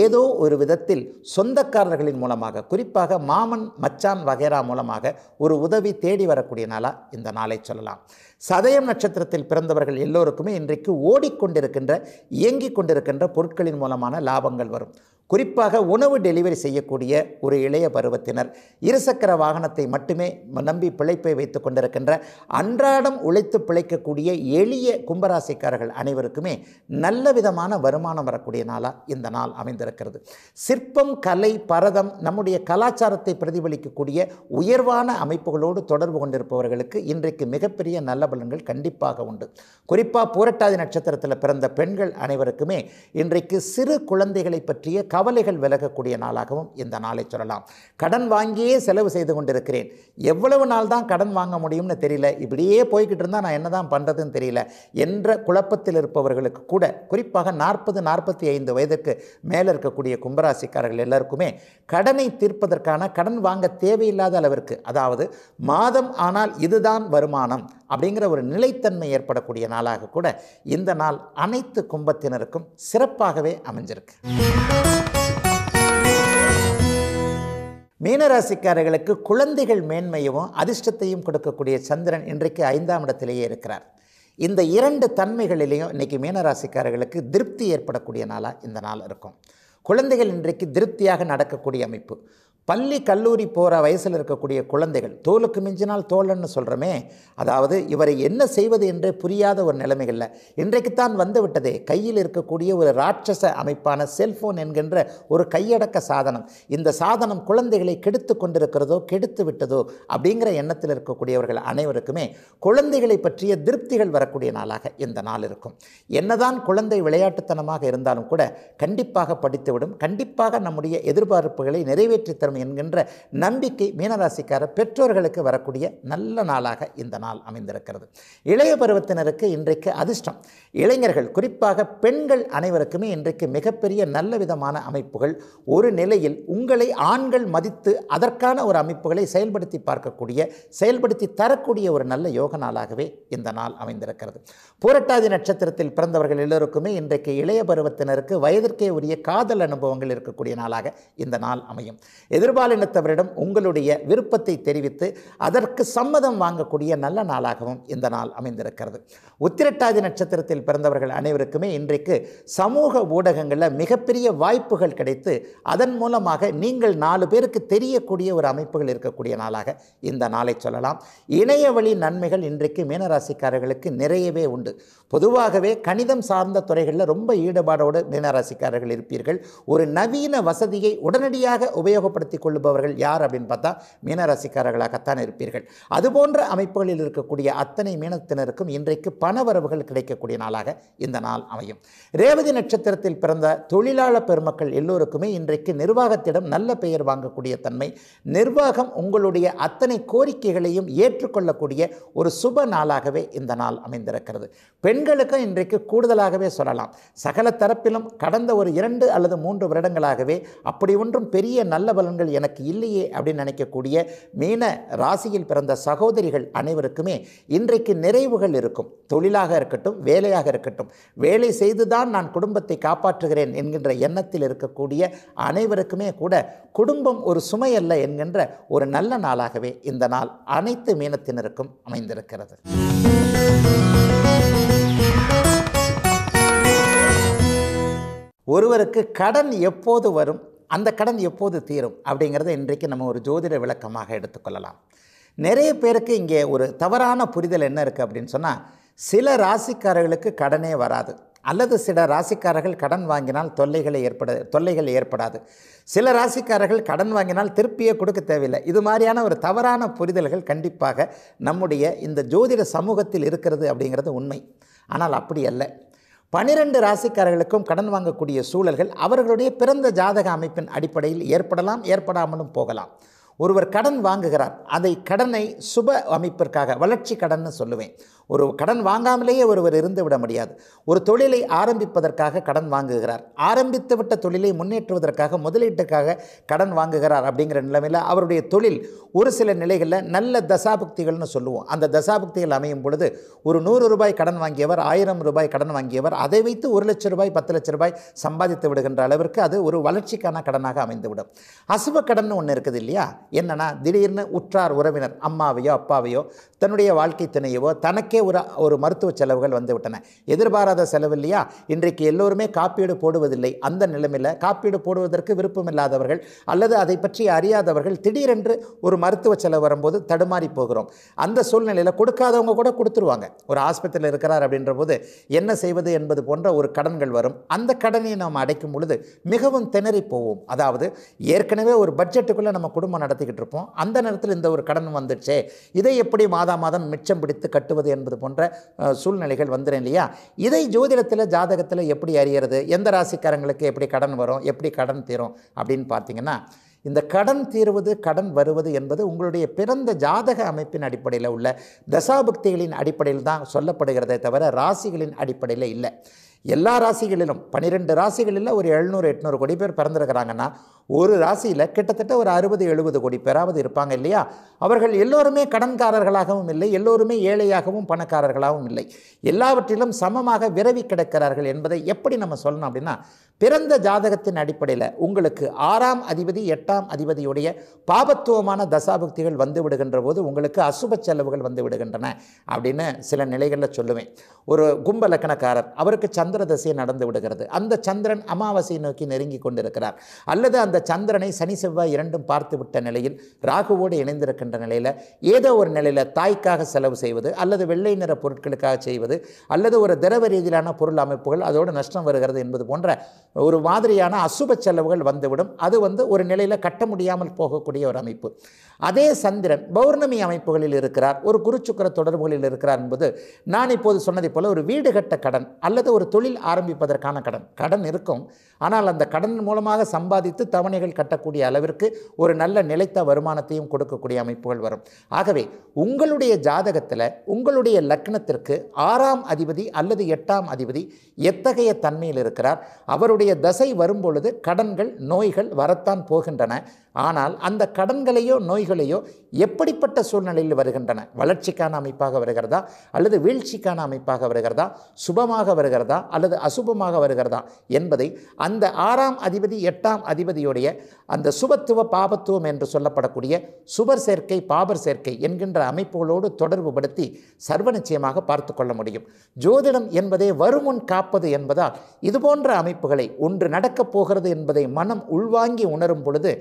ஏதோ ஒரு விதத்தில் சொந்தக்காரர்களின் மூலமாக குறிப்பாக மாமன் மச்சான் வகைரா மூலமாக ஒரு உதவி தேடி வரக்கூடிய நாளாக இந்த நாளை சொல்லலாம் சதயம் நட்சத்திரத்தில் பிறந்தவர்கள் எல்லோருக்குமே இன்றைக்கு ஓடிக்கொண்டிருக்கின்ற இயங்கிக் கொண்டிருக்கின்ற பொருட்களின் மூலமான லாபங்கள் வரும் குறிப்பாக உணவு டெலிவரி செய்யக்கூடிய ஒரு இளைய பருவத்தினர் இருசக்கர வாகனத்தை மட்டுமே நம்பி பிழைப்பை வைத்து கொண்டிருக்கின்ற அன்றாடம் உழைத்து பிழைக்கக்கூடிய எளிய கும்பராசிக்காரர்கள் அனைவருக்குமே நல்ல விதமான வருமானம் வரக்கூடிய நாளாக இந்த நாள் அமைந்திருக்கிறது சிற்பம் கலை பரதம் நம்முடைய கலாச்சாரத்தை பிரதிபலிக்கக்கூடிய உயர்வான அமைப்புகளோடு தொடர்பு கொண்டிருப்பவர்களுக்கு இன்றைக்கு மிகப்பெரிய நல்ல பலன்கள் கண்டிப்பாக உண்டு குறிப்பாக பூரட்டாதி நட்சத்திரத்தில் பிறந்த பெண்கள் அனைவருக்குமே இன்றைக்கு சிறு குழந்தைகளை பற்றிய கவலைகள் விலகக்கூடிய நாளாகவும் இந்த நாளை சொல்லலாம் கடன் வாங்கியே செலவு செய்து கொண்டிருக்கிறேன் எவ்வளவு நாள் தான் கடன் வாங்க முடியும்னு தெரியல இப்படியே போய்கிட்டு இருந்தால் நான் என்ன தான் பண்ணுறதுன்னு தெரியல என்ற குழப்பத்தில் இருப்பவர்களுக்கு கூட குறிப்பாக நாற்பது நாற்பத்தி ஐந்து வயதுக்கு மேலே இருக்கக்கூடிய கும்பராசிக்காரர்கள் எல்லாருக்குமே கடனை தீர்ப்பதற்கான கடன் வாங்க தேவையில்லாத அளவிற்கு அதாவது மாதம் ஆனால் இதுதான் வருமானம் அப்படிங்கிற ஒரு நிலைத்தன்மை ஏற்படக்கூடிய நாளாக கூட இந்த நாள் அனைத்து கும்பத்தினருக்கும் சிறப்பாகவே அமைஞ்சிருக்கு மீனராசிக்காரர்களுக்கு குழந்தைகள் மேன்மையும் அதிர்ஷ்டத்தையும் கொடுக்கக்கூடிய சந்திரன் இன்றைக்கு ஐந்தாம் இடத்திலேயே இருக்கிறார் இந்த இரண்டு தன்மைகளிலேயும் இன்றைக்கி மீனராசிக்காரர்களுக்கு திருப்தி ஏற்படக்கூடிய நாளாக இந்த நாள் இருக்கும் குழந்தைகள் இன்றைக்கு திருப்தியாக நடக்கக்கூடிய அமைப்பு பள்ளி கல்லூரி போகிற வயசில் இருக்கக்கூடிய குழந்தைகள் தோலுக்கு மிஞ்சினால் தோழன்னு சொல்கிறோமே அதாவது இவரை என்ன செய்வது என்று புரியாத ஒரு நிலைமைகளில் இன்றைக்குத்தான் வந்துவிட்டதே கையில் இருக்கக்கூடிய ஒரு ராட்சச அமைப்பான செல்ஃபோன் என்கின்ற ஒரு கையடக்க சாதனம் இந்த சாதனம் குழந்தைகளை கெடுத்து கொண்டிருக்கிறதோ கெடுத்து விட்டதோ அப்படிங்கிற எண்ணத்தில் இருக்கக்கூடியவர்கள் அனைவருக்குமே குழந்தைகளை பற்றிய திருப்திகள் வரக்கூடிய நாளாக இந்த நாள் இருக்கும் என்னதான் குழந்தை விளையாட்டுத்தனமாக இருந்தாலும் கூட கண்டிப்பாக படித்துவிடும் கண்டிப்பாக நம்முடைய எதிர்பார்ப்புகளை நிறைவேற்றி தரும் வரும் என்கின்ற நம்பிக்கை மீனராசிக்கார பெற்றோர்களுக்கு வரக்கூடிய நல்ல நாளாக இந்த நாள் அமைந்திருக்கிறது இளைய பருவத்தினருக்கு இன்றைக்கு அதிர்ஷ்டம் இளைஞர்கள் குறிப்பாக பெண்கள் அனைவருக்குமே இன்றைக்கு மிகப்பெரிய நல்ல விதமான அமைப்புகள் ஒரு நிலையில் உங்களை ஆண்கள் மதித்து அதற்கான ஒரு அமைப்புகளை செயல்படுத்தி பார்க்கக்கூடிய செயல்படுத்தி தரக்கூடிய ஒரு நல்ல யோக நாளாகவே இந்த நாள் அமைந்திருக்கிறது பூரட்டாதி நட்சத்திரத்தில் பிறந்தவர்கள் எல்லோருக்குமே இன்றைக்கு இளைய பருவத்தினருக்கு வயதிற்கே உரிய காதல் அனுபவங்கள் இருக்கக்கூடிய நாளாக இந்த நாள் அமையும் எதிர்பாலினத்தவரிடம் உங்களுடைய விருப்பத்தை தெரிவித்து அதற்கு சம்மதம் வாங்கக்கூடிய நல்ல நாளாகவும் இந்த நாள் அமைந்திருக்கிறது உத்திரட்டாதி நட்சத்திரத்தில் பிறந்தவர்கள் அனைவருக்குமே இன்றைக்கு சமூக ஊடகங்களில் மிகப்பெரிய வாய்ப்புகள் கிடைத்து அதன் மூலமாக நீங்கள் நாலு பேருக்கு தெரியக்கூடிய ஒரு அமைப்புகள் இருக்கக்கூடிய நாளாக இந்த நாளை சொல்லலாம் இணைய வழி நன்மைகள் இன்றைக்கு மீனராசிக்காரர்களுக்கு நிறையவே உண்டு பொதுவாகவே கணிதம் சார்ந்த துறைகளில் ரொம்ப ஈடுபாடோடு மீனராசிக்காரர்கள் இருப்பீர்கள் ஒரு நவீன வசதியை உடனடியாக உபயோகப்படுத்தி கொள்ளுபவர்கள் யார் அப்படின்னு பார்த்தா மீனராசிக்காரர்களாகத்தான் இருப்பீர்கள் அதுபோன்ற அமைப்புகளில் இருக்கக்கூடிய அத்தனை மீனத்தினருக்கும் இன்றைக்கு பணவரவுகள் கிடைக்கக்கூடிய நாளாக இந்த நாள் அமையும் ரேவதி நட்சத்திரத்தில் பிறந்த தொழிலாளர் பெருமக்கள் எல்லோருக்குமே இன்றைக்கு நிர்வாகத்திடம் நல்ல பெயர் வாங்கக்கூடிய தன்மை நிர்வாகம் உங்களுடைய அத்தனை கோரிக்கைகளையும் ஏற்றுக்கொள்ளக்கூடிய ஒரு சுப நாளாகவே இந்த நாள் அமைந்திருக்கிறது பெண் பெண்களுக்கும் இன்றைக்கு கூடுதலாகவே சொல்லலாம் சகல தரப்பிலும் கடந்த ஒரு இரண்டு அல்லது மூன்று வருடங்களாகவே அப்படி ஒன்றும் பெரிய நல்ல பலன்கள் எனக்கு இல்லையே அப்படின்னு நினைக்கக்கூடிய மீன ராசியில் பிறந்த சகோதரிகள் அனைவருக்குமே இன்றைக்கு நிறைவுகள் இருக்கும் தொழிலாக இருக்கட்டும் வேலையாக இருக்கட்டும் வேலை செய்துதான் நான் குடும்பத்தை காப்பாற்றுகிறேன் என்கின்ற எண்ணத்தில் இருக்கக்கூடிய அனைவருக்குமே கூட குடும்பம் ஒரு சுமை அல்ல என்கின்ற ஒரு நல்ல நாளாகவே இந்த நாள் அனைத்து மீனத்தினருக்கும் அமைந்திருக்கிறது ஒருவருக்கு கடன் எப்போது வரும் அந்த கடன் எப்போது தீரும் அப்படிங்கிறத இன்றைக்கு நம்ம ஒரு ஜோதிட விளக்கமாக எடுத்துக்கொள்ளலாம் நிறைய பேருக்கு இங்கே ஒரு தவறான புரிதல் என்ன இருக்குது அப்படின்னு சொன்னால் சில ராசிக்காரர்களுக்கு கடனே வராது அல்லது சில ராசிக்காரர்கள் கடன் வாங்கினால் தொல்லைகளை ஏற்பட தொல்லைகள் ஏற்படாது சில ராசிக்காரர்கள் கடன் வாங்கினால் திருப்பியே கொடுக்க தேவையில்லை இது மாதிரியான ஒரு தவறான புரிதல்கள் கண்டிப்பாக நம்முடைய இந்த ஜோதிட சமூகத்தில் இருக்கிறது அப்படிங்கிறது உண்மை ஆனால் அப்படி அல்ல பனிரெண்டு ராசிக்காரர்களுக்கும் கடன் வாங்கக்கூடிய சூழல்கள் அவர்களுடைய பிறந்த ஜாதக அமைப்பின் அடிப்படையில் ஏற்படலாம் ஏற்படாமலும் போகலாம் ஒருவர் கடன் வாங்குகிறார் அதை கடனை சுப அமைப்பிற்காக வளர்ச்சி கடன் சொல்லுவேன் ஒரு கடன் வாங்காமலேயே ஒருவர் இருந்து விட முடியாது ஒரு தொழிலை ஆரம்பிப்பதற்காக கடன் வாங்குகிறார் ஆரம்பித்து விட்ட தொழிலை முன்னேற்றுவதற்காக முதலீட்டுக்காக கடன் வாங்குகிறார் அப்படிங்கிற நிலைமையில் அவருடைய தொழில் ஒரு சில நிலைகளில் நல்ல தசாபக்திகள்னு சொல்லுவோம் அந்த தசாபக்திகள் அமையும் பொழுது ஒரு நூறு ரூபாய் கடன் வாங்கியவர் ஆயிரம் ரூபாய் கடன் வாங்கியவர் அதை வைத்து ஒரு லட்ச ரூபாய் பத்து லட்ச ரூபாய் சம்பாதித்து விடுகின்ற அளவிற்கு அது ஒரு வளர்ச்சிக்கான கடனாக அமைந்துவிடும் அசுப கடன் ஒன்று இருக்குது இல்லையா என்னென்னா திடீர்னு உற்றார் உறவினர் அம்மாவையோ அப்பாவையோ தன்னுடைய வாழ்க்கை துணையவோ தனக்கு நமக்கே ஒரு ஒரு மருத்துவ செலவுகள் வந்துவிட்டன எதிர்பாராத செலவு இல்லையா இன்றைக்கு எல்லோருமே காப்பீடு போடுவதில்லை அந்த நிலைமையில் காப்பீடு போடுவதற்கு விருப்பமில்லாதவர்கள் அல்லது அதை பற்றி அறியாதவர்கள் திடீரென்று ஒரு மருத்துவ செலவு வரும்போது தடுமாறி போகிறோம் அந்த சூழ்நிலையில் கொடுக்காதவங்க கூட கொடுத்துருவாங்க ஒரு ஆஸ்பத்திரியில் இருக்கிறார் அப்படின்ற போது என்ன செய்வது என்பது போன்ற ஒரு கடன்கள் வரும் அந்த கடனை நாம் அடைக்கும் பொழுது மிகவும் திணறி போவோம் அதாவது ஏற்கனவே ஒரு பட்ஜெட்டுக்குள்ளே நம்ம குடும்பம் நடத்திக்கிட்டு இருப்போம் அந்த நேரத்தில் இந்த ஒரு கடன் வந்துச்சே இதை எப்படி மாதா மாதம் மிச்சம் பிடித்து கட்டுவது என்று என்பது போன்ற சூழ்நிலைகள் வந்துடும் இல்லையா இதை ஜோதிடத்தில் ஜாதகத்தில் எப்படி அறியறது எந்த ராசிக்காரங்களுக்கு எப்படி கடன் வரும் எப்படி கடன் தீரும் அப்படின்னு பார்த்தீங்கன்னா இந்த கடன் தீர்வது கடன் வருவது என்பது உங்களுடைய பிறந்த ஜாதக அமைப்பின் அடிப்படையில் உள்ள தசாபக்திகளின் அடிப்படையில் தான் சொல்லப்படுகிறதே தவிர ராசிகளின் அடிப்படையில் இல்லை எல்லா ராசிகளிலும் பன்னிரெண்டு ராசிகளில் ஒரு எழுநூறு எட்நூறு கோடி பேர் பிறந்திருக்கிறாங்கன்னா ஒரு ராசியில் கிட்டத்தட்ட ஒரு அறுபது எழுபது கோடி பேராவது இருப்பாங்க இல்லையா அவர்கள் எல்லோருமே கடன்காரர்களாகவும் இல்லை எல்லோருமே ஏழையாகவும் பணக்காரர்களாகவும் இல்லை எல்லாவற்றிலும் சமமாக விரவி கிடக்கிறார்கள் என்பதை எப்படி நம்ம சொல்லணும் அப்படின்னா பிறந்த ஜாதகத்தின் அடிப்படையில் உங்களுக்கு ஆறாம் அதிபதி எட்டாம் அதிபதியுடைய பாபத்துவமான தசாபக்திகள் வந்து விடுகின்ற போது உங்களுக்கு அசுப செலவுகள் வந்து விடுகின்றன அப்படின்னு சில நிலைகளில் சொல்லுவேன் ஒரு கும்ப லக்கணக்காரர் அவருக்கு சந்திர தசை நடந்து விடுகிறது அந்த சந்திரன் அமாவாசையை நோக்கி நெருங்கி கொண்டிருக்கிறார் அல்லது அந்த அந்த சந்திரனை சனி செவ்வாய் இரண்டும் பார்த்து விட்ட நிலையில் ராகுவோடு இணைந்திருக்கின்ற நிலையில் ஏதோ ஒரு நிலையில் தாய்க்காக செலவு செய்வது அல்லது வெள்ளை நிற பொருட்களுக்காக செய்வது அல்லது ஒரு திரவ ரீதியிலான பொருள் அமைப்புகள் அதோடு நஷ்டம் வருகிறது என்பது போன்ற ஒரு மாதிரியான அசுப செலவுகள் வந்துவிடும் அது வந்து ஒரு நிலையில் கட்ட முடியாமல் போகக்கூடிய ஒரு அமைப்பு அதே சந்திரன் பௌர்ணமி அமைப்புகளில் இருக்கிறார் ஒரு குருச்சுக்கர தொடர்புகளில் இருக்கிறார் என்பது நான் இப்போது சொன்னதை போல ஒரு வீடு கட்ட கடன் அல்லது ஒரு தொழில் ஆரம்பிப்பதற்கான கடன் கடன் இருக்கும் ஆனால் அந்த கடன் மூலமாக சம்பாதித்து த தவணைகள் கட்டக்கூடிய அளவிற்கு ஒரு நல்ல நிலைத்த வருமானத்தையும் கொடுக்கக்கூடிய அமைப்புகள் வரும் ஆகவே உங்களுடைய ஜாதகத்தில் உங்களுடைய லக்னத்திற்கு ஆறாம் அதிபதி அல்லது எட்டாம் அதிபதி எத்தகைய தன்மையில் இருக்கிறார் அவருடைய தசை வரும்பொழுது கடன்கள் நோய்கள் வரத்தான் போகின்றன ஆனால் அந்த கடன்களையோ நோய்களையோ எப்படிப்பட்ட சூழ்நிலையில் வருகின்றன வளர்ச்சிக்கான அமைப்பாக வருகிறதா அல்லது வீழ்ச்சிக்கான அமைப்பாக வருகிறதா சுபமாக வருகிறதா அல்லது அசுபமாக வருகிறதா என்பதை அந்த ஆறாம் அதிபதி எட்டாம் அதிபதியுடைய அந்த சுபத்துவ பாபத்துவம் என்று சொல்லப்படக்கூடிய சுபர் சேர்க்கை பாபர் சேர்க்கை என்கின்ற அமைப்புகளோடு தொடர்பு படுத்தி சர்வ நிச்சயமாக பார்த்து கொள்ள முடியும் ஜோதிடம் என்பதே வருமுன் காப்பது என்பதால் இதுபோன்ற அமைப்புகளை ஒன்று நடக்கப் போகிறது என்பதை மனம் உள்வாங்கி உணரும் பொழுது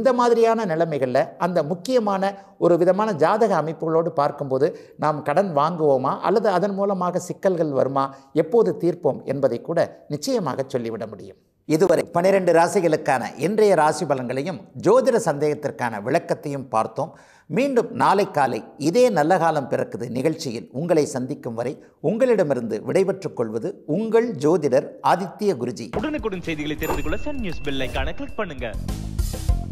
இந்த மாதிரியான நிலைமைகளில் அந்த முக்கியமான ஒரு விதமான ஜாதக அமைப்புகளோடு பார்க்கும்போது நாம் கடன் வாங்குவோமா அல்லது அதன் மூலமாக சிக்கல்கள் வருமா எப்போது தீர்ப்போம் என்பதை கூட நிச்சயமாக சொல்லிவிட முடியும் இதுவரை பனிரெண்டு ராசிகளுக்கான இன்றைய ராசி பலன்களையும் ஜோதிட சந்தேகத்திற்கான விளக்கத்தையும் பார்த்தோம் மீண்டும் நாளை காலை இதே நல்ல காலம் பிறக்குது நிகழ்ச்சியில் உங்களை சந்திக்கும் வரை உங்களிடமிருந்து விடைபெற்றுக் கொள்வது உங்கள் ஜோதிடர் ஆதித்ய குருஜி உடனுக்குடன் செய்திகளை தெரிந்து கொள்ள சன் நியூஸ் பெல்லைக்கான கிளிக் பண்ணுங்க